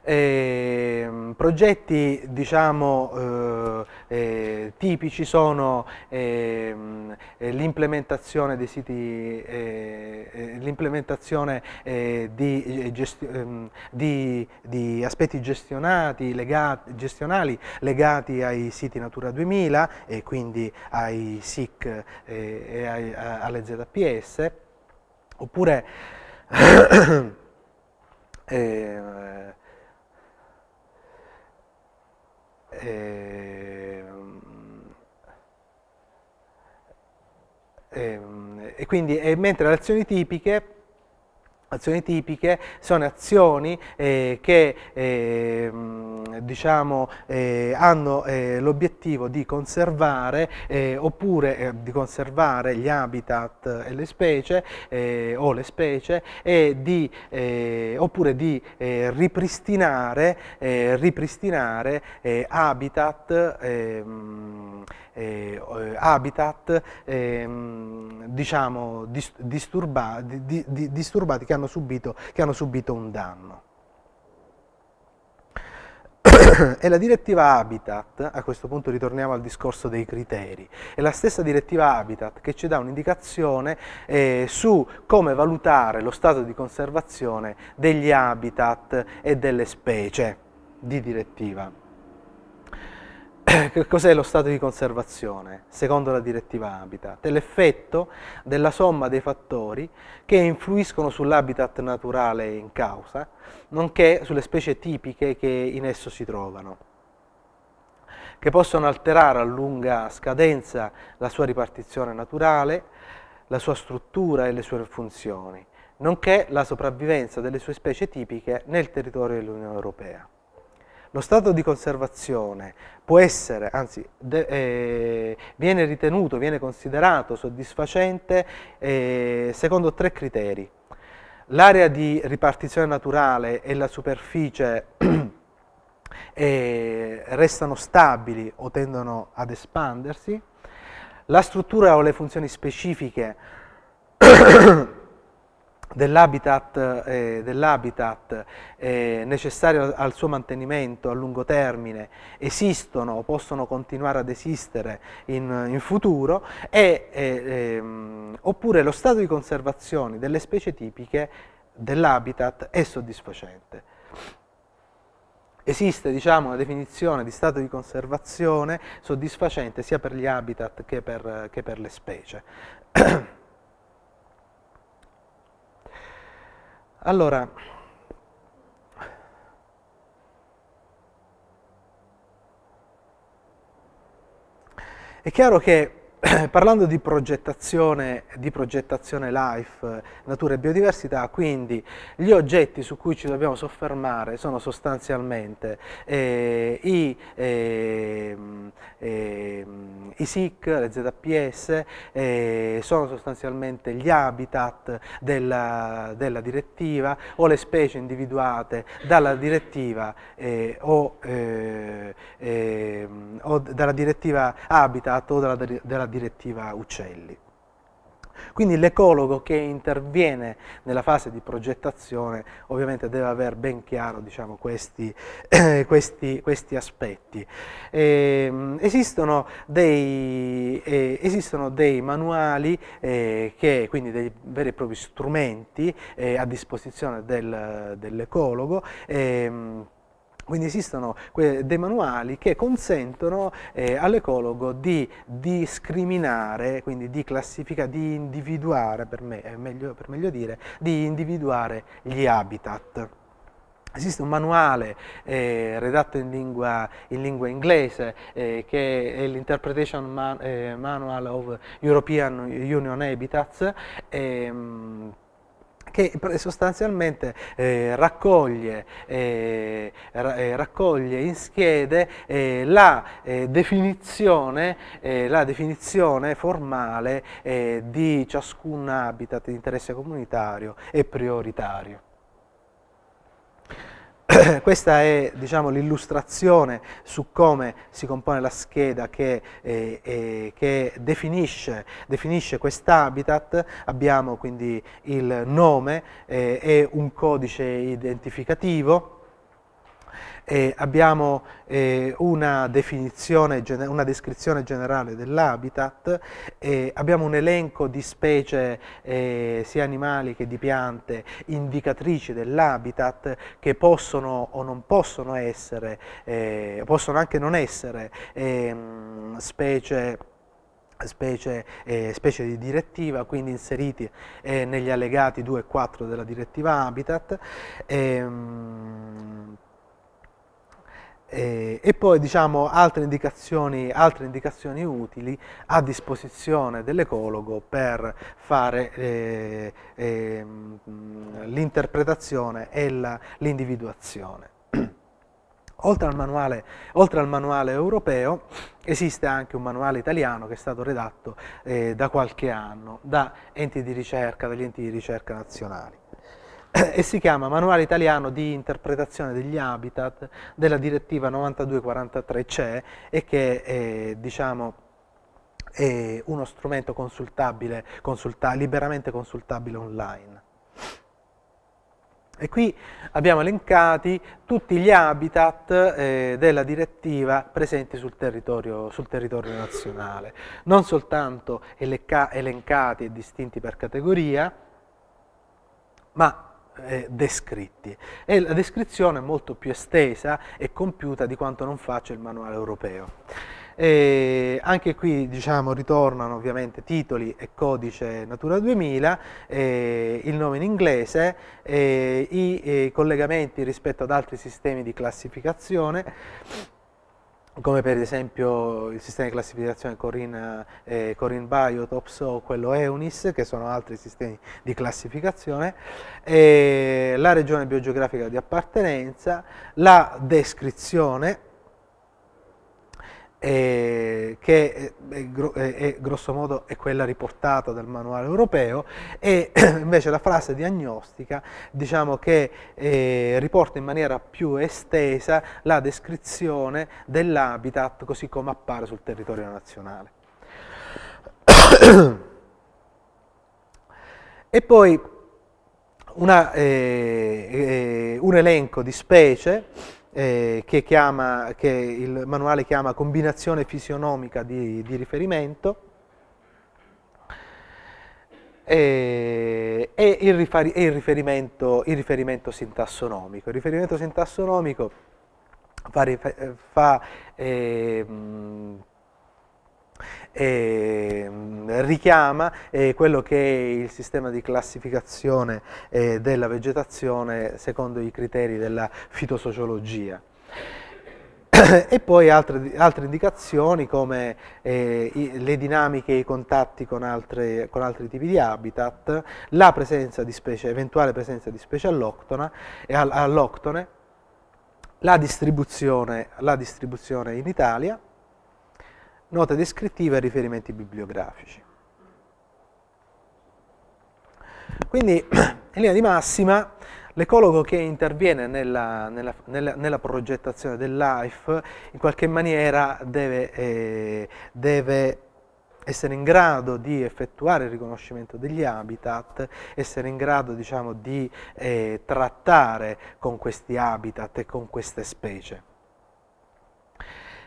[SPEAKER 2] Eh, progetti diciamo, eh, eh tipici sono ehm, eh, l'implementazione dei siti, eh, l'implementazione di, ehm, di, di, aspetti gestionati, legati, gestionali legati ai siti Natura 2000 e quindi ai SIC e ai, a, alle ZPS, oppure eh, E, quindi, e mentre le azioni tipiche Azioni tipiche sono azioni eh, che eh, diciamo, eh, hanno eh, l'obiettivo di conservare eh, oppure eh, di conservare gli habitat e le specie o le specie di, oppure di ripristinare, ripristinare habitat ehm, eh, eh, habitat ehm, diciamo, dis disturbati, di, di, disturbati che, hanno subito, che hanno subito un danno. e la direttiva Habitat, a questo punto ritorniamo al discorso dei criteri, è la stessa direttiva Habitat che ci dà un'indicazione eh, su come valutare lo stato di conservazione degli habitat e delle specie di direttiva. cos'è lo stato di conservazione secondo la direttiva Habitat? È l'effetto della somma dei fattori che influiscono sull'habitat naturale in causa, nonché sulle specie tipiche che in esso si trovano, che possono alterare a lunga scadenza la sua ripartizione naturale, la sua struttura e le sue funzioni, nonché la sopravvivenza delle sue specie tipiche nel territorio dell'Unione Europea lo stato di conservazione può essere, anzi de, eh, viene ritenuto, viene considerato soddisfacente eh, secondo tre criteri. L'area di ripartizione naturale e la superficie eh, restano stabili o tendono ad espandersi, la struttura o le funzioni specifiche dell'habitat, eh, dell eh, necessario al suo mantenimento a lungo termine esistono o possono continuare ad esistere in, in futuro e, eh, ehm, oppure lo stato di conservazione delle specie tipiche dell'habitat è soddisfacente. Esiste diciamo, una definizione di stato di conservazione soddisfacente sia per gli habitat che per, che per le specie. Allora, è chiaro che parlando di progettazione, di progettazione life, natura e biodiversità, quindi gli oggetti su cui ci dobbiamo soffermare sono sostanzialmente eh, i, ehm, ehm, eh, eh, i, SIC, le ZPS, sono sostanzialmente gli habitat della, della, direttiva o le specie individuate dalla direttiva eh, o, eh, ehm, o dalla direttiva habitat o dalla, dalla direttiva direttiva uccelli. Quindi l'ecologo che interviene nella fase di progettazione ovviamente deve avere ben chiaro diciamo, questi, eh, questi, questi, aspetti. Eh, esistono, dei, eh, esistono, dei, manuali, eh, che, quindi dei veri e propri strumenti eh, a disposizione del, dell'ecologo ehm, quindi esistono dei manuali che consentono eh, all'ecologo di discriminare, quindi di classificare, di individuare, per, me, eh, meglio, per meglio dire, di individuare gli habitat. Esiste un manuale eh, redatto in lingua, in lingua inglese eh, che è l'Interpretation Man eh, Manual of European Union Habitats, ehm, che sostanzialmente eh, raccoglie, eh, eh, raccoglie, in schede eh, la, eh, definizione, eh, la, definizione, formale di ciascun habitat di interesse comunitario e prioritario. Questa è diciamo, l'illustrazione su come si compone la scheda che, eh, eh, che definisce, definisce quest'habitat. Abbiamo quindi il nome eh, e un codice identificativo eh, abbiamo eh, una, definizione, una descrizione generale dell'habitat, eh, abbiamo un elenco di specie eh, sia animali che di piante indicatrici dell'habitat che possono o non possono essere, eh, possono anche non essere ehm, specie Specie, eh, specie, di direttiva, quindi inseriti eh, negli allegati 2 e 4 della direttiva Habitat. Ehm, eh, e, poi diciamo altre indicazioni, altre indicazioni, utili a disposizione dell'ecologo per fare eh, eh, l'interpretazione e l'individuazione. Oltre al, manuale, oltre al, manuale, europeo esiste anche un manuale italiano che è stato redatto eh, da qualche anno da enti di ricerca, dagli enti di ricerca nazionali e si chiama Manuale italiano di interpretazione degli habitat della direttiva 9243 CE e che è, diciamo, è uno strumento consultabile, consulta, liberamente consultabile online. E qui abbiamo elencati tutti gli habitat eh, della direttiva presenti sul territorio, sul territorio nazionale, non soltanto elenca, elencati e distinti per categoria, ma eh, descritti e la descrizione è molto più estesa e compiuta di quanto non faccia il manuale europeo. E anche qui diciamo, ritornano ovviamente titoli e codice Natura 2000, eh, il nome in inglese, eh, i, i collegamenti rispetto ad altri sistemi di classificazione come per esempio il sistema di classificazione Corinne, eh, eh, Corin Biotops o quello EUNIS, che sono altri sistemi di classificazione, la regione biogeografica di appartenenza, la descrizione, eh, che eh, è, è, è, grosso modo è quella riportata dal manuale europeo e invece la frase diagnostica diciamo che eh, riporta in maniera più estesa la descrizione dell'habitat così come appare sul territorio nazionale. e poi una, eh, eh un elenco di specie eh, che, chiama, che, il manuale chiama combinazione fisionomica di, di riferimento, e, e, il, rifari, e il, riferimento, il, riferimento, sintassonomico. Il riferimento sintassonomico fa, fa eh, mh, eh, richiama eh, quello che è il sistema di classificazione eh, della vegetazione secondo i criteri della fitosociologia e poi altre, altre indicazioni come eh, i, le dinamiche e i contatti con, altre, con, altri tipi di habitat, la presenza di specie, eventuale presenza di specie all'octone, all, la, distribuzione, la distribuzione in Italia, nota descrittiva e riferimenti bibliografici. Quindi, in linea di massima, l'ecologo che interviene nella, nella, nella, nella progettazione del life, in qualche maniera deve, eh, deve essere in grado di effettuare il riconoscimento degli habitat, essere in grado diciamo, di eh, trattare con questi habitat e con queste specie.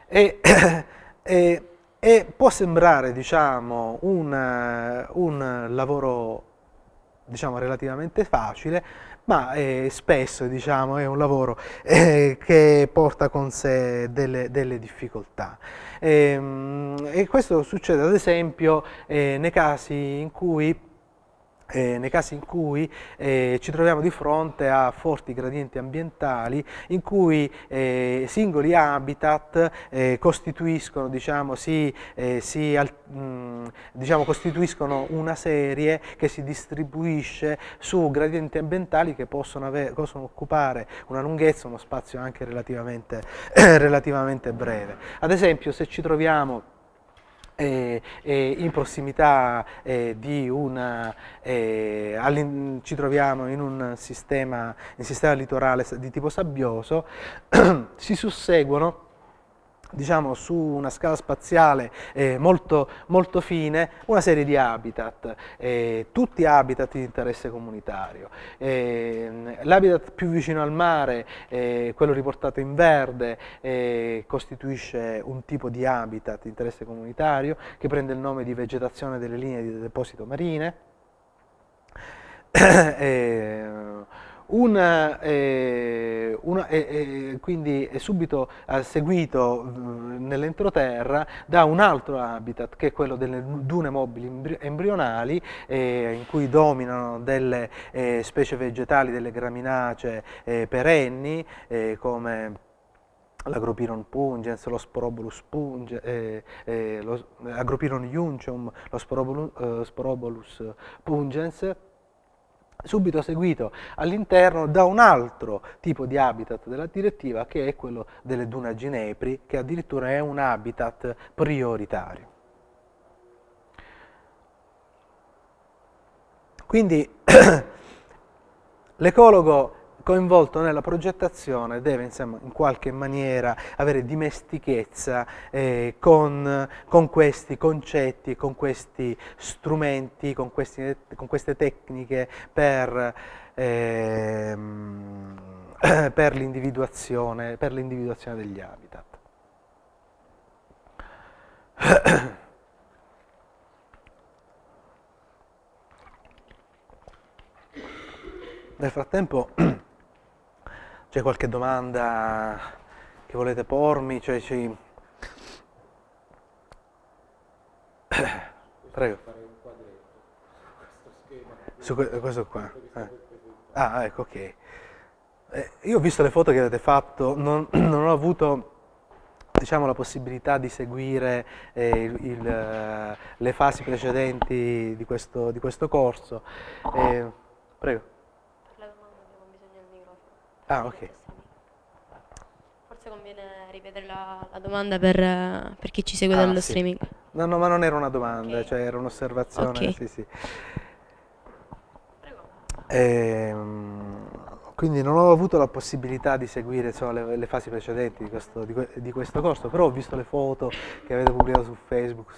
[SPEAKER 2] E, eh, E può sembrare diciamo, un, eh, un lavoro diciamo, relativamente facile, ma eh, spesso diciamo, è un lavoro eh, che porta con sé delle, delle difficoltà. E, ehm, e, questo succede ad esempio eh, nei casi in cui eh, nei casi in cui eh, ci troviamo di fronte a forti gradienti ambientali in cui eh, singoli habitat eh, costituiscono, diciamo, si, eh, si, al, mh, mm, diciamo, costituiscono, una serie che si distribuisce su gradienti ambientali che possono, avere, possono occupare una lunghezza, uno spazio anche relativamente, relativamente breve. Ad esempio se ci troviamo eh, eh, in prossimità eh, di una, eh, ci troviamo in un sistema, in sistema litorale di tipo sabbioso, si susseguono diciamo, su una scala spaziale eh, molto, molto, fine una serie di habitat, eh, tutti habitat di interesse comunitario. Eh, l'habitat più vicino al mare, eh, quello riportato in verde, eh, costituisce un tipo di habitat di interesse comunitario che prende il nome di vegetazione delle linee di deposito marine. Eh, una, eh, una, eh, eh, quindi è subito eh, seguito mm, nell'entroterra da un altro habitat che è quello delle dune mobili embrionali eh, in cui dominano delle eh, specie vegetali, delle graminacee perenni come l'Agropiron pungens, lo sporobolus pungens, eh, eh, lo Agropiron iuncium, lo Sporobulus, eh, sporobulus pungens subito seguito all'interno da un altro tipo di habitat della direttiva che è quello delle ginepri che addirittura è un habitat prioritario. Quindi l'ecologo coinvolto nella progettazione deve insomma, in qualche maniera avere dimestichezza eh, con, con, questi concetti, con questi strumenti, con, questi, con queste tecniche per, eh, per l'individuazione degli habitat. Nel frattempo c'è qualche domanda che volete pormi, cioè ci... Prego.
[SPEAKER 3] Su questo
[SPEAKER 2] qua. Eh. Ah, ecco, ok. Eh, io ho visto le foto che avete fatto, non, non ho avuto diciamo, la possibilità di seguire eh, il, il, le fasi precedenti di questo, di questo corso. Eh, prego. Ah, ok.
[SPEAKER 1] Forse conviene ripetere la, la domanda per, per, chi ci segue ah, dallo sì. streaming.
[SPEAKER 2] No, no, ma non era una domanda, okay. cioè era un'osservazione. Okay. Sì, sì. Prego. Ehm quindi non ho avuto la possibilità di seguire cioè, le, le, fasi precedenti di questo, di, di questo, corso, però ho visto le foto che avete pubblicato su Facebook,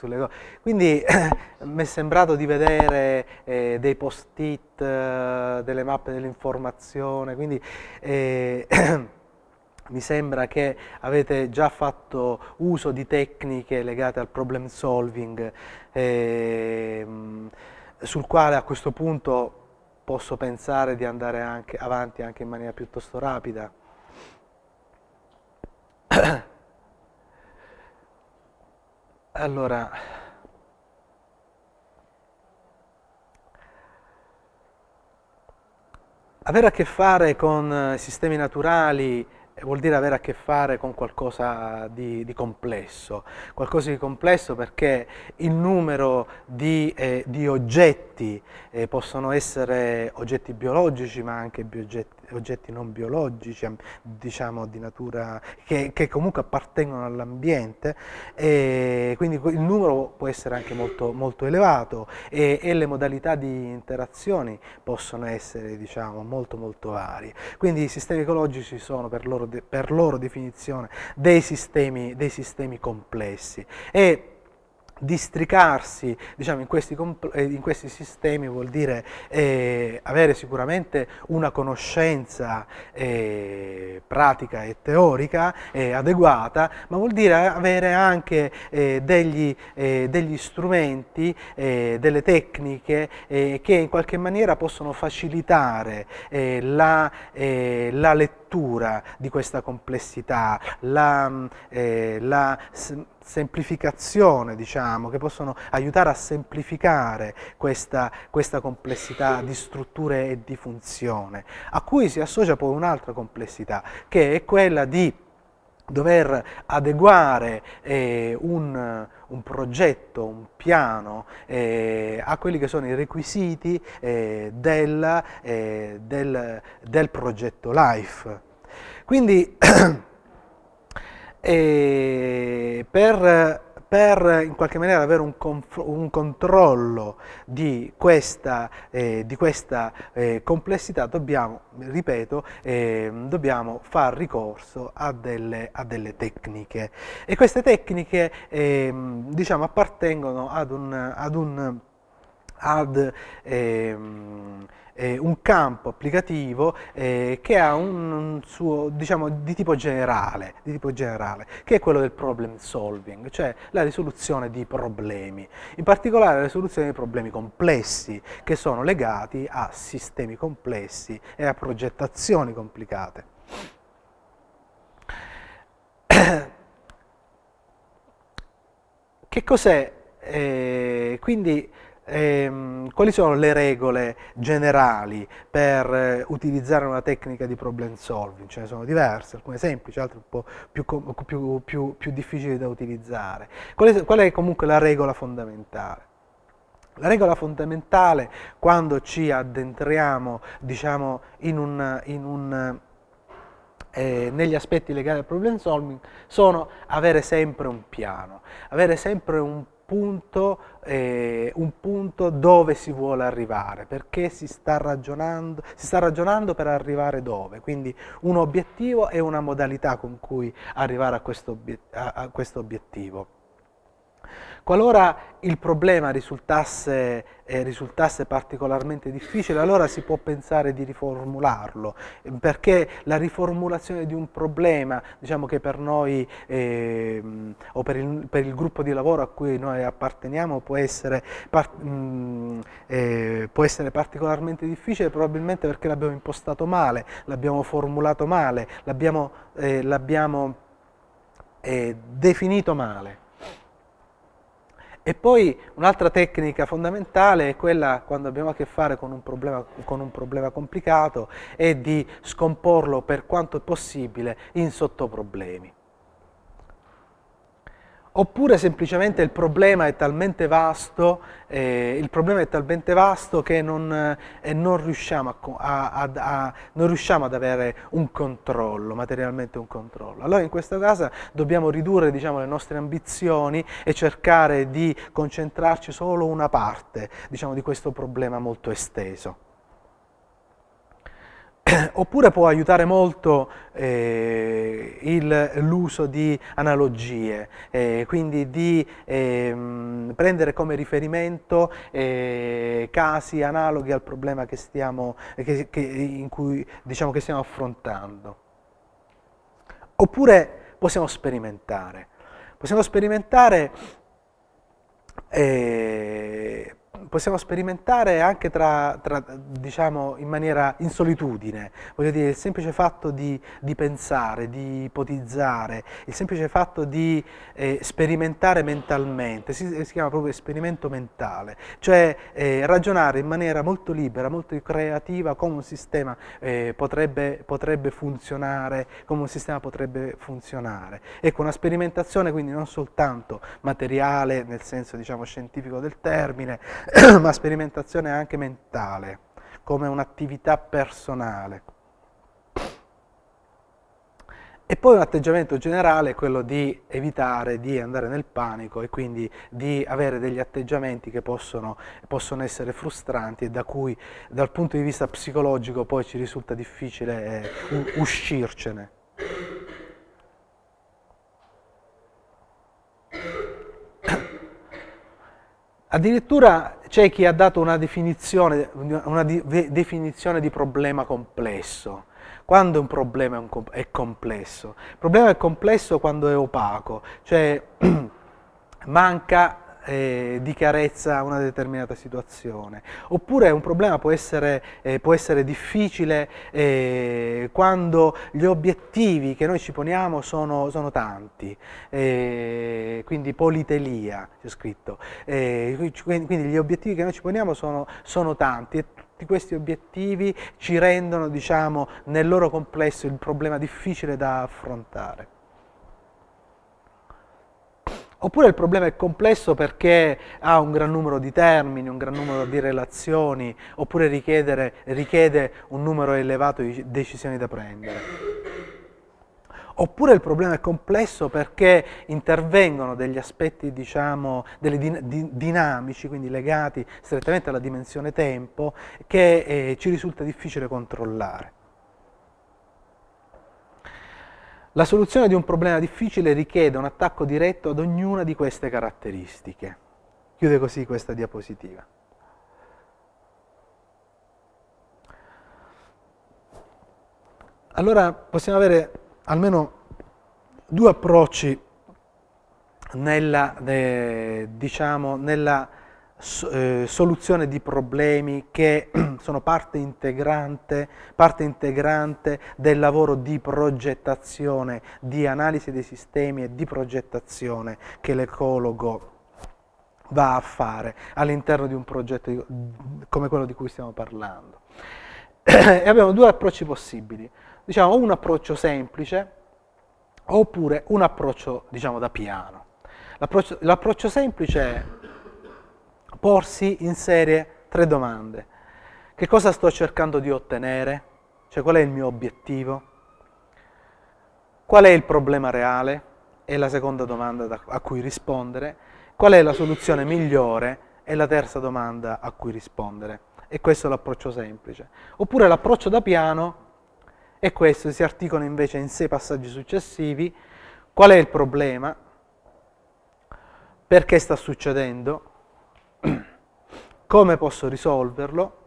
[SPEAKER 2] quindi mi è sembrato di vedere eh, dei post-it, eh, delle mappe dell'informazione, quindi eh, mi sembra che avete già fatto uso di tecniche legate al problem solving, ehm, sul quale a questo punto posso pensare di andare anche avanti anche in maniera piuttosto rapida. Allora, avere a che fare con eh, sistemi naturali vuol dire avere a che fare con qualcosa di, di complesso, qualcosa di complesso perché il numero di, eh, di oggetti, eh, possono essere oggetti biologici ma anche oggetti oggetti non biologici, diciamo di natura, che, che comunque appartengono all'ambiente, quindi il numero può essere anche molto, molto elevato e, e, le modalità di interazioni possono essere diciamo, molto molto varie. Quindi i sistemi ecologici sono per loro, per loro definizione dei sistemi, dei sistemi complessi e districarsi diciamo, in, questi eh, in, questi sistemi vuol dire eh, avere sicuramente una conoscenza eh, pratica e teorica eh, adeguata, ma vuol dire avere anche eh, degli, eh, degli, strumenti, delle tecniche che in qualche maniera possono facilitare la, la lettura cattura di questa complessità, la, mm, eh, la semplificazione, diciamo, che possono aiutare a semplificare questa, questa, complessità di strutture e di funzione, a cui si associa poi un'altra complessità, che è quella di dover adeguare eh, un, un, progetto, un piano eh, a quelli che sono i requisiti eh, del, eh, del, del, progetto LIFE. Quindi eh, per per in qualche maniera avere un, un controllo di questa, eh, di questa eh, complessità dobbiamo, ripeto, eh, dobbiamo far ricorso a delle, a delle, tecniche e queste tecniche ehm, diciamo, appartengono ad un, ad un ad ehm, eh, un campo applicativo eh, che ha un, un suo, diciamo, di tipo, generale, di tipo generale, che è quello del problem solving, cioè la risoluzione di problemi, in particolare la risoluzione di problemi complessi che sono legati a sistemi complessi e a progettazioni complicate. Che cos'è? Eh, quindi ehm, quali sono le regole generali per eh, utilizzare una tecnica di problem solving? Ce cioè, ne sono diverse, alcune semplici, altre un po' più, più, più, più difficili da utilizzare. Qual è, qual è comunque la regola fondamentale? La regola fondamentale quando ci addentriamo diciamo, in un, in un, eh, negli aspetti legati al problem solving sono avere sempre un piano, avere sempre un piano punto, eh, un punto dove si vuole arrivare, perché si sta, ragionando, si sta ragionando per arrivare dove, quindi un obiettivo e una modalità con cui arrivare a questo, obiet a, a questo obiettivo. Qualora il problema risultasse, eh, risultasse, particolarmente difficile, allora si può pensare di riformularlo, ehm, perché la riformulazione di un problema, diciamo che per noi eh, o per il, per il, gruppo di lavoro a cui noi apparteniamo può essere, par mh, mm, eh, può essere particolarmente difficile probabilmente perché l'abbiamo impostato male, l'abbiamo formulato male, l'abbiamo eh, eh, definito male. E poi un'altra tecnica fondamentale è quella, quando abbiamo a che fare con un, problema, con un problema complicato, è di scomporlo per quanto possibile in sottoproblemi oppure semplicemente il problema è talmente vasto, eh, problema è talmente vasto che non, eh, non, riusciamo a, a, a, non, riusciamo ad avere un controllo, materialmente un controllo. Allora in questo caso dobbiamo ridurre diciamo, le nostre ambizioni e cercare di concentrarci solo una parte diciamo, di questo problema molto esteso. Oppure può aiutare molto eh, l'uso di analogie, eh, quindi di eh, prendere come riferimento eh, casi analoghi al problema che stiamo, che, che, in cui diciamo, che stiamo affrontando. Oppure possiamo sperimentare. Possiamo sperimentare eh, possiamo sperimentare anche tra, tra, diciamo, in maniera in solitudine, voglio dire il semplice fatto di, di pensare, di ipotizzare, il semplice fatto di eh, sperimentare mentalmente, si, si, chiama proprio esperimento mentale, cioè eh, ragionare in maniera molto libera, molto creativa come un sistema eh, potrebbe, potrebbe, funzionare, come un sistema potrebbe funzionare. Ecco, una sperimentazione quindi non soltanto materiale nel senso diciamo, scientifico del termine, ma sperimentazione anche mentale, come un'attività personale. E poi un atteggiamento generale è quello di evitare di andare nel panico e quindi di avere degli atteggiamenti che possono, possono essere frustranti e da cui dal punto di vista psicologico poi ci risulta difficile eh, uscircene. Addirittura c'è chi ha dato una definizione, una di, definizione di problema complesso. Quando un problema è complesso? Il problema è complesso quando è opaco, cioè manca eh, di chiarezza una determinata situazione. Oppure un problema può essere, eh, può essere difficile eh, quando gli obiettivi che noi ci poniamo sono, sono tanti, eh, quindi politelia c'è scritto, eh, quindi gli obiettivi che noi ci poniamo sono, sono tanti e tutti questi obiettivi ci rendono diciamo, nel loro complesso il problema difficile da affrontare. Oppure il problema è complesso perché ha un gran numero di termini, un gran numero di relazioni, oppure richiede un numero elevato di decisioni da prendere. Oppure il problema è complesso perché intervengono degli aspetti, diciamo, din- di- dinamici, quindi legati strettamente alla dimensione tempo, che eh, ci risulta difficile controllare. La soluzione di un problema difficile richiede un attacco diretto ad ognuna di queste caratteristiche. Chiude così questa diapositiva. Allora possiamo avere almeno due approcci nella, eh, diciamo, nella eh, soluzione di problemi che sono parte integrante, parte integrante, del lavoro di progettazione, di analisi dei sistemi e di progettazione che l'ecologo va a fare all'interno di un progetto di, come quello di cui stiamo parlando. e abbiamo due approcci possibili, diciamo un approccio semplice oppure un approccio diciamo da piano. l'approccio semplice è porsi in serie tre domande. Che cosa sto cercando di ottenere? Cioè qual è il mio obiettivo? Qual è il problema reale? È la seconda domanda da, a cui rispondere. Qual è la soluzione migliore? È la terza domanda a cui rispondere. E questo è l'approccio semplice. Oppure l'approccio da piano è questo, si articola invece in sei passaggi successivi. Qual è il problema? Perché sta succedendo? Come posso risolverlo?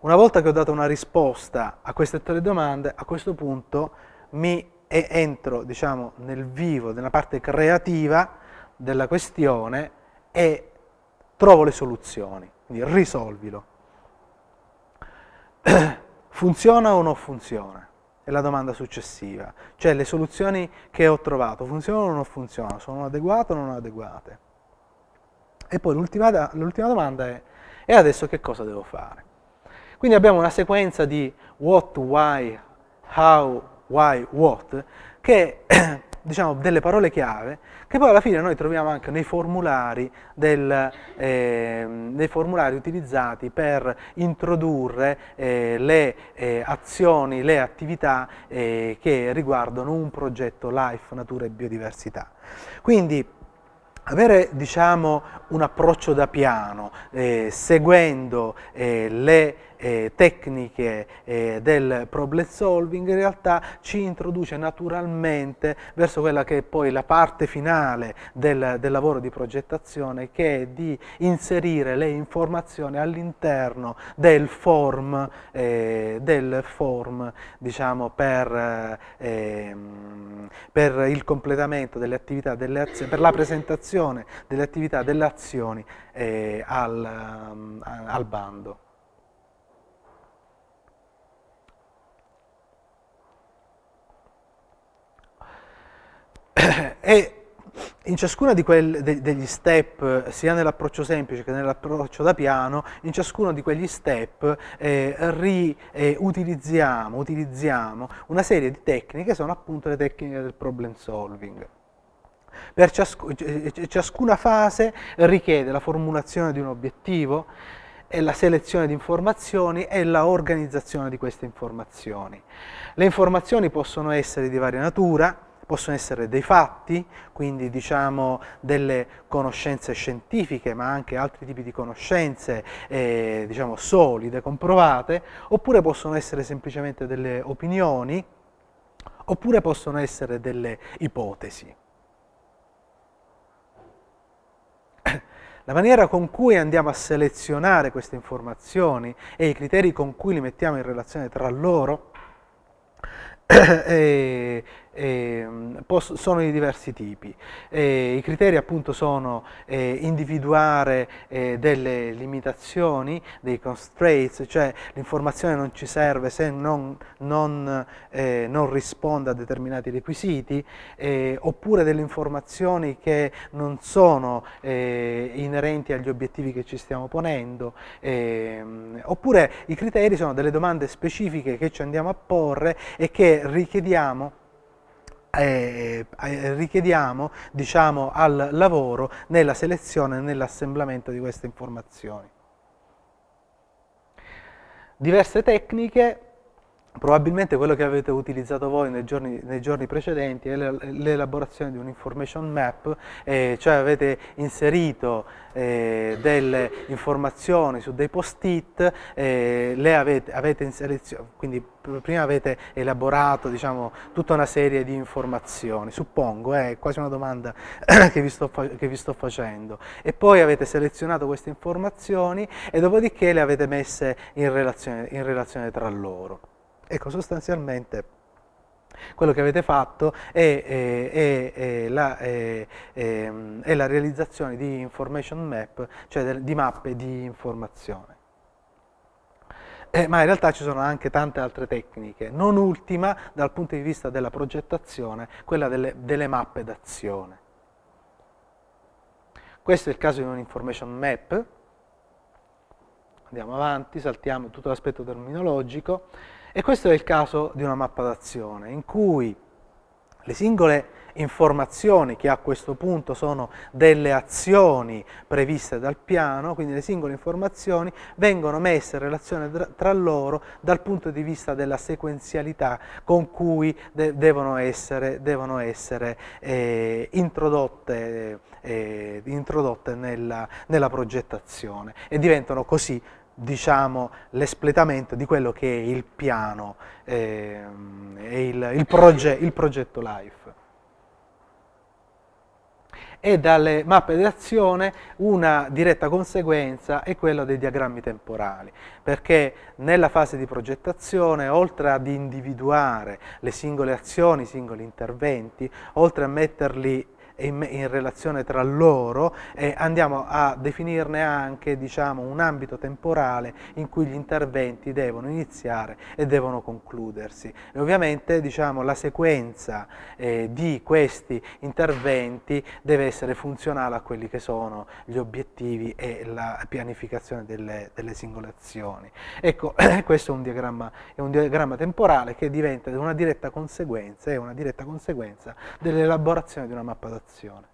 [SPEAKER 2] Una volta che ho dato una risposta a queste tre domande, a questo punto mi entro diciamo, nel vivo, nella parte creativa della questione e trovo le soluzioni, quindi risolvilo. Funziona o non funziona? È la domanda successiva. Cioè le soluzioni che ho trovato funzionano o non funzionano? Sono adeguate o non adeguate? E poi l'ultima, domanda è, e adesso che cosa devo fare? Quindi abbiamo una sequenza di what, why, how, why, what, che diciamo delle parole chiave, che poi alla fine noi troviamo anche nei formulari, del, eh, nei formulari utilizzati per introdurre eh, le eh, azioni, le attività eh, che riguardano un progetto Life, Natura e Biodiversità. Quindi, avere diciamo, un approccio da piano, eh, seguendo eh, le eh, tecniche eh, del problem solving in realtà ci introduce naturalmente verso quella che è poi la parte finale del, del lavoro di progettazione che è di inserire le informazioni all'interno del form, eh, del form diciamo, per, eh, ehm, per, il completamento delle attività, delle azioni, per la presentazione delle attività, delle azioni eh, al, al bando. e in ciascuno de, degli step, sia nell'approccio semplice che nell'approccio da piano, in ciascuno di quegli step eh, riutilizziamo, eh, utilizziamo una serie di tecniche sono appunto le tecniche del problem solving. Per ciasc- eh, ciascuna fase richiede la formulazione di un obiettivo, è la selezione di informazioni e la organizzazione di queste informazioni. Le informazioni possono essere di varia natura, possono essere dei fatti, quindi diciamo delle conoscenze scientifiche, ma anche altri tipi di conoscenze eh, diciamo solide, comprovate, oppure possono essere semplicemente delle opinioni, oppure possono essere delle ipotesi. La maniera con cui andiamo a selezionare queste informazioni e i criteri con cui li mettiamo in relazione tra loro eh, Ehm, sono di diversi tipi. I criteri appunto sono eh, individuare eh, delle limitazioni, dei constraints, cioè l'informazione non ci serve se non, non, eh, non risponde a determinati requisiti, oppure delle informazioni che non sono inerenti agli obiettivi che ci stiamo ponendo, ehm, oppure i criteri sono delle domande specifiche che ci andiamo a porre e che richiediamo eh, eh, richiediamo diciamo, al lavoro nella selezione e nell'assemblamento di queste informazioni. Diverse tecniche probabilmente quello che avete utilizzato voi nei giorni, nei giorni precedenti è l'elaborazione di un information map, eh, cioè avete inserito eh, delle informazioni su dei post-it, eh, avete, avete quindi prima avete elaborato diciamo, tutta una serie di informazioni, suppongo, eh, è quasi una domanda che, vi sto, che vi sto facendo, e poi avete selezionato queste informazioni e dopodiché le avete messe in relazione, in relazione tra loro. Ecco, sostanzialmente quello che avete fatto è, è, è, la, ehm, è, la, realizzazione di information map, cioè di mappe di informazione. Eh, ma in realtà ci sono anche tante altre tecniche, non ultima dal punto di vista della progettazione, quella delle, delle mappe d'azione. Questo è il caso di un information map, andiamo avanti, saltiamo tutto l'aspetto terminologico, e questo è il caso di una mappa d'azione in cui le singole informazioni che a questo punto sono delle azioni previste dal piano, quindi le singole informazioni vengono messe in relazione tra loro dal punto di vista della sequenzialità con cui de devono essere, devono essere eh, introdotte, eh, introdotte nella, nella progettazione e diventano così diciamo, l'espletamento di quello che è il piano eh, il, il, proge il progetto LIFE e dalle mappe di azione una diretta conseguenza è quella dei diagrammi temporali, perché nella fase di progettazione, oltre ad individuare le singole azioni, i singoli interventi, oltre a metterli in, in relazione tra loro e andiamo a definirne anche diciamo, un ambito temporale in cui gli interventi devono iniziare e devono concludersi. E ovviamente diciamo, la sequenza eh, di questi interventi deve essere funzionale a quelli che sono gli obiettivi e la pianificazione delle, delle singole azioni. Ecco, questo è un, diagramma, è un diagramma temporale che diventa una diretta conseguenza, è una diretta conseguenza dell'elaborazione di una mappa d'azione situazione.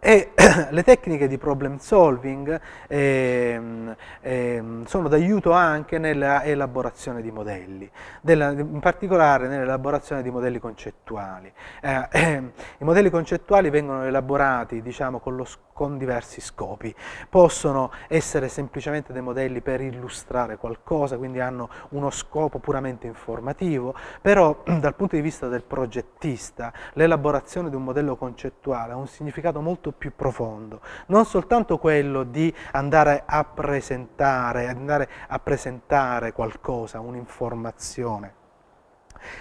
[SPEAKER 2] E le tecniche di problem solving ehm, ehm, sono d'aiuto anche nella elaborazione di modelli, della, in particolare nell'elaborazione di modelli concettuali. Eh, ehm, I modelli concettuali vengono elaborati diciamo, con lo scopo con diversi scopi. Possono essere semplicemente dei modelli per illustrare qualcosa, quindi hanno uno scopo puramente informativo, però dal punto di vista del progettista l'elaborazione di un modello concettuale ha un significato molto più profondo, non soltanto quello di andare a presentare, andare a presentare qualcosa, un'informazione,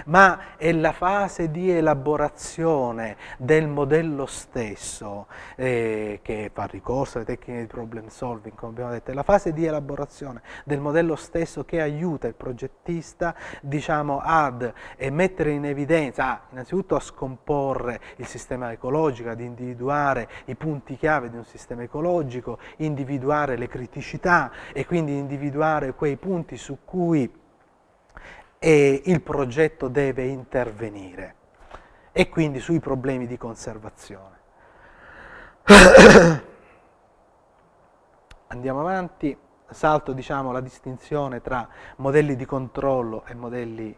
[SPEAKER 2] ma è la fase di elaborazione del modello stesso eh, che fa ricorso alle tecniche di problem solving, come abbiamo detto, è la fase di elaborazione del modello stesso che aiuta il progettista diciamo, ad mettere in evidenza, ah, innanzitutto a scomporre il sistema ecologico, ad individuare i punti chiave di un sistema ecologico, individuare le criticità e quindi individuare quei punti su cui e il progetto deve intervenire e quindi sui problemi di conservazione. Andiamo avanti, salto diciamo, la distinzione tra modelli di controllo e modelli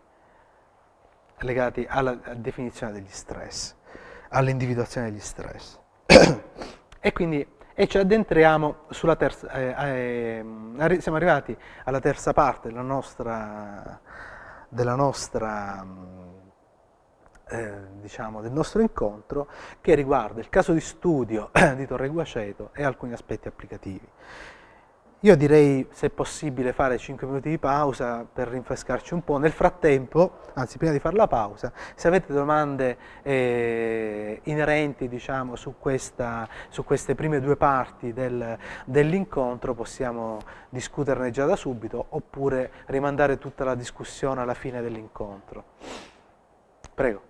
[SPEAKER 2] legati alla definizione degli stress, all'individuazione degli stress. e quindi e ci addentriamo sulla terza, eh, eh, ehm, siamo arrivati alla terza parte della nostra della nostra, mm, eh, diciamo, del nostro incontro che riguarda il caso di studio di Torre Guaceto e alcuni aspetti applicativi. Io direi, se possibile, fare 5 minuti di pausa per rinfrescarci un po'. Nel frattempo, anzi prima di fare la pausa, se avete domande eh, inerenti diciamo, su, questa, su, queste prime due parti del, dell'incontro, possiamo discuterne già da subito oppure rimandare tutta la discussione alla fine dell'incontro. Prego.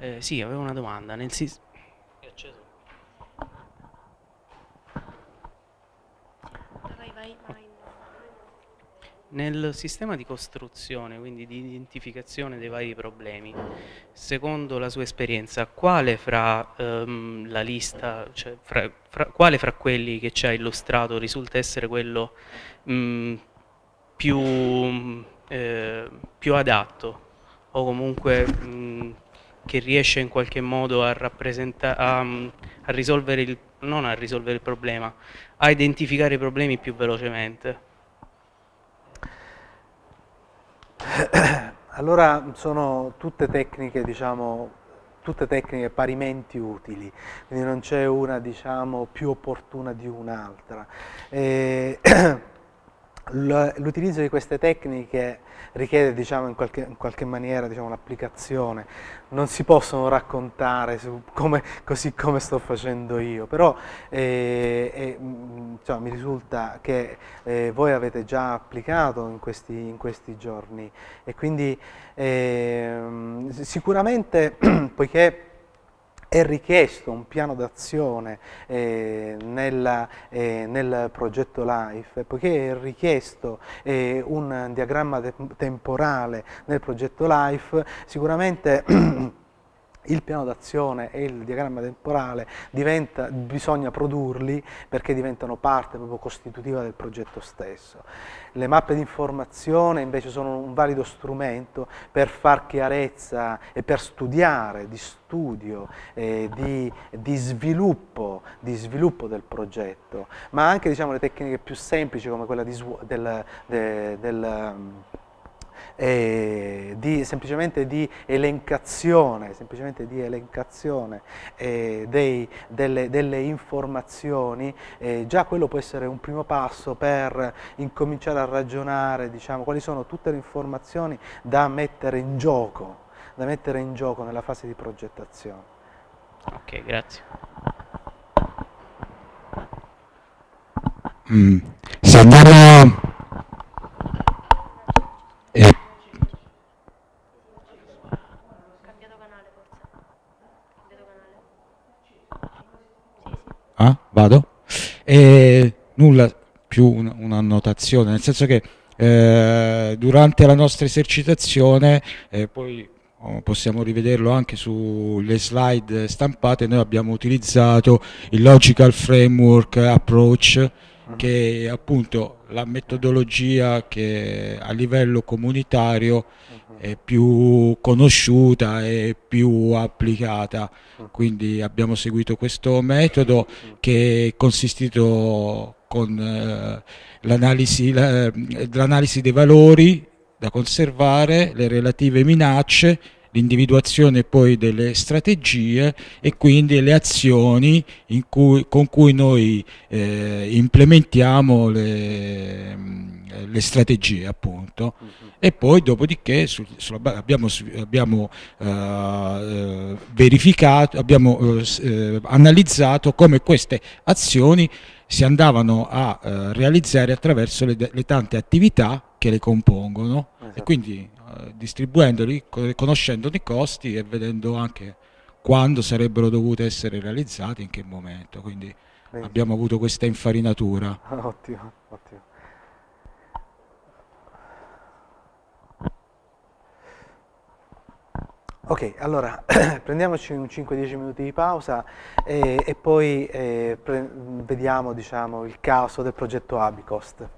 [SPEAKER 2] Eh, sì, avevo una domanda. Nel sis- Nel sistema di costruzione, quindi di identificazione dei vari problemi, secondo la sua esperienza, quale fra ehm, la lista, cioè, fra, fra, quale fra quelli che ci ha illustrato risulta essere quello mh, mm, più, mh, mm, eh, più adatto o comunque mh, mm, che riesce in qualche modo a, a, mm, a risolvere il, non a risolvere il problema, a identificare i problemi più velocemente. Allora sono tutte tecniche, diciamo, tutte tecniche parimenti utili, quindi non c'è una diciamo, più opportuna di un'altra. E... L'utilizzo di queste tecniche richiede diciamo, in, qualche, in, qualche, maniera diciamo, l'applicazione, non si possono raccontare come, così come sto facendo io, però eh, eh, diciamo, mi risulta che eh, voi avete già applicato in questi, in questi giorni e quindi ehm, sicuramente poiché è richiesto un piano d'azione eh, eh, nel progetto LIFE, poiché è richiesto eh, un diagramma temporale nel progetto LIFE, sicuramente il piano d'azione e il diagramma temporale diventa, bisogna produrli perché diventano parte proprio costitutiva del progetto stesso. Le mappe di informazione invece sono un valido strumento per far chiarezza e per studiare, di studio, eh, di, di, sviluppo, di, sviluppo, del progetto, ma anche diciamo, le tecniche più semplici come quella di, del, de, del eh, di, semplicemente di elencazione, semplicemente di elencazione eh, dei, delle, delle, informazioni, eh, già quello può essere un primo passo per incominciare a ragionare diciamo, quali sono tutte le informazioni da mettere in gioco, da mettere in gioco nella fase di progettazione.
[SPEAKER 1] Ok, grazie. Mm, se andiamo
[SPEAKER 3] ah, vado. E nulla più un'annotazione, nel senso che eh, durante la nostra esercitazione, eh, poi oh, possiamo rivederlo anche sulle slide stampate, noi abbiamo utilizzato il Logical Framework Approach mm. che è appunto la metodologia che a livello comunitario mm è più conosciuta e più applicata. Mm. Quindi abbiamo seguito questo metodo che è consistito con eh, l'analisi, la, l'analisi dei valori da conservare, le relative minacce, l'individuazione poi delle strategie e quindi le azioni cui, con cui noi eh, implementiamo le eh, le strategie appunto uh -huh. e poi dopodiché su, su, abbiamo, abbiamo eh, eh, verificato, abbiamo eh, eh, analizzato come queste azioni si andavano a realizzare attraverso le, le, tante attività che le compongono esatto. e quindi distribuendoli, conoscendone i costi e vedendo anche quando sarebbero dovute essere realizzate, in che momento. Quindi Bene. abbiamo avuto questa infarinatura.
[SPEAKER 2] ottimo, ottimo. Ok, allora prendiamoci un 5-10 minuti di pausa e, e poi eh, vediamo diciamo, il caso del progetto Abicost.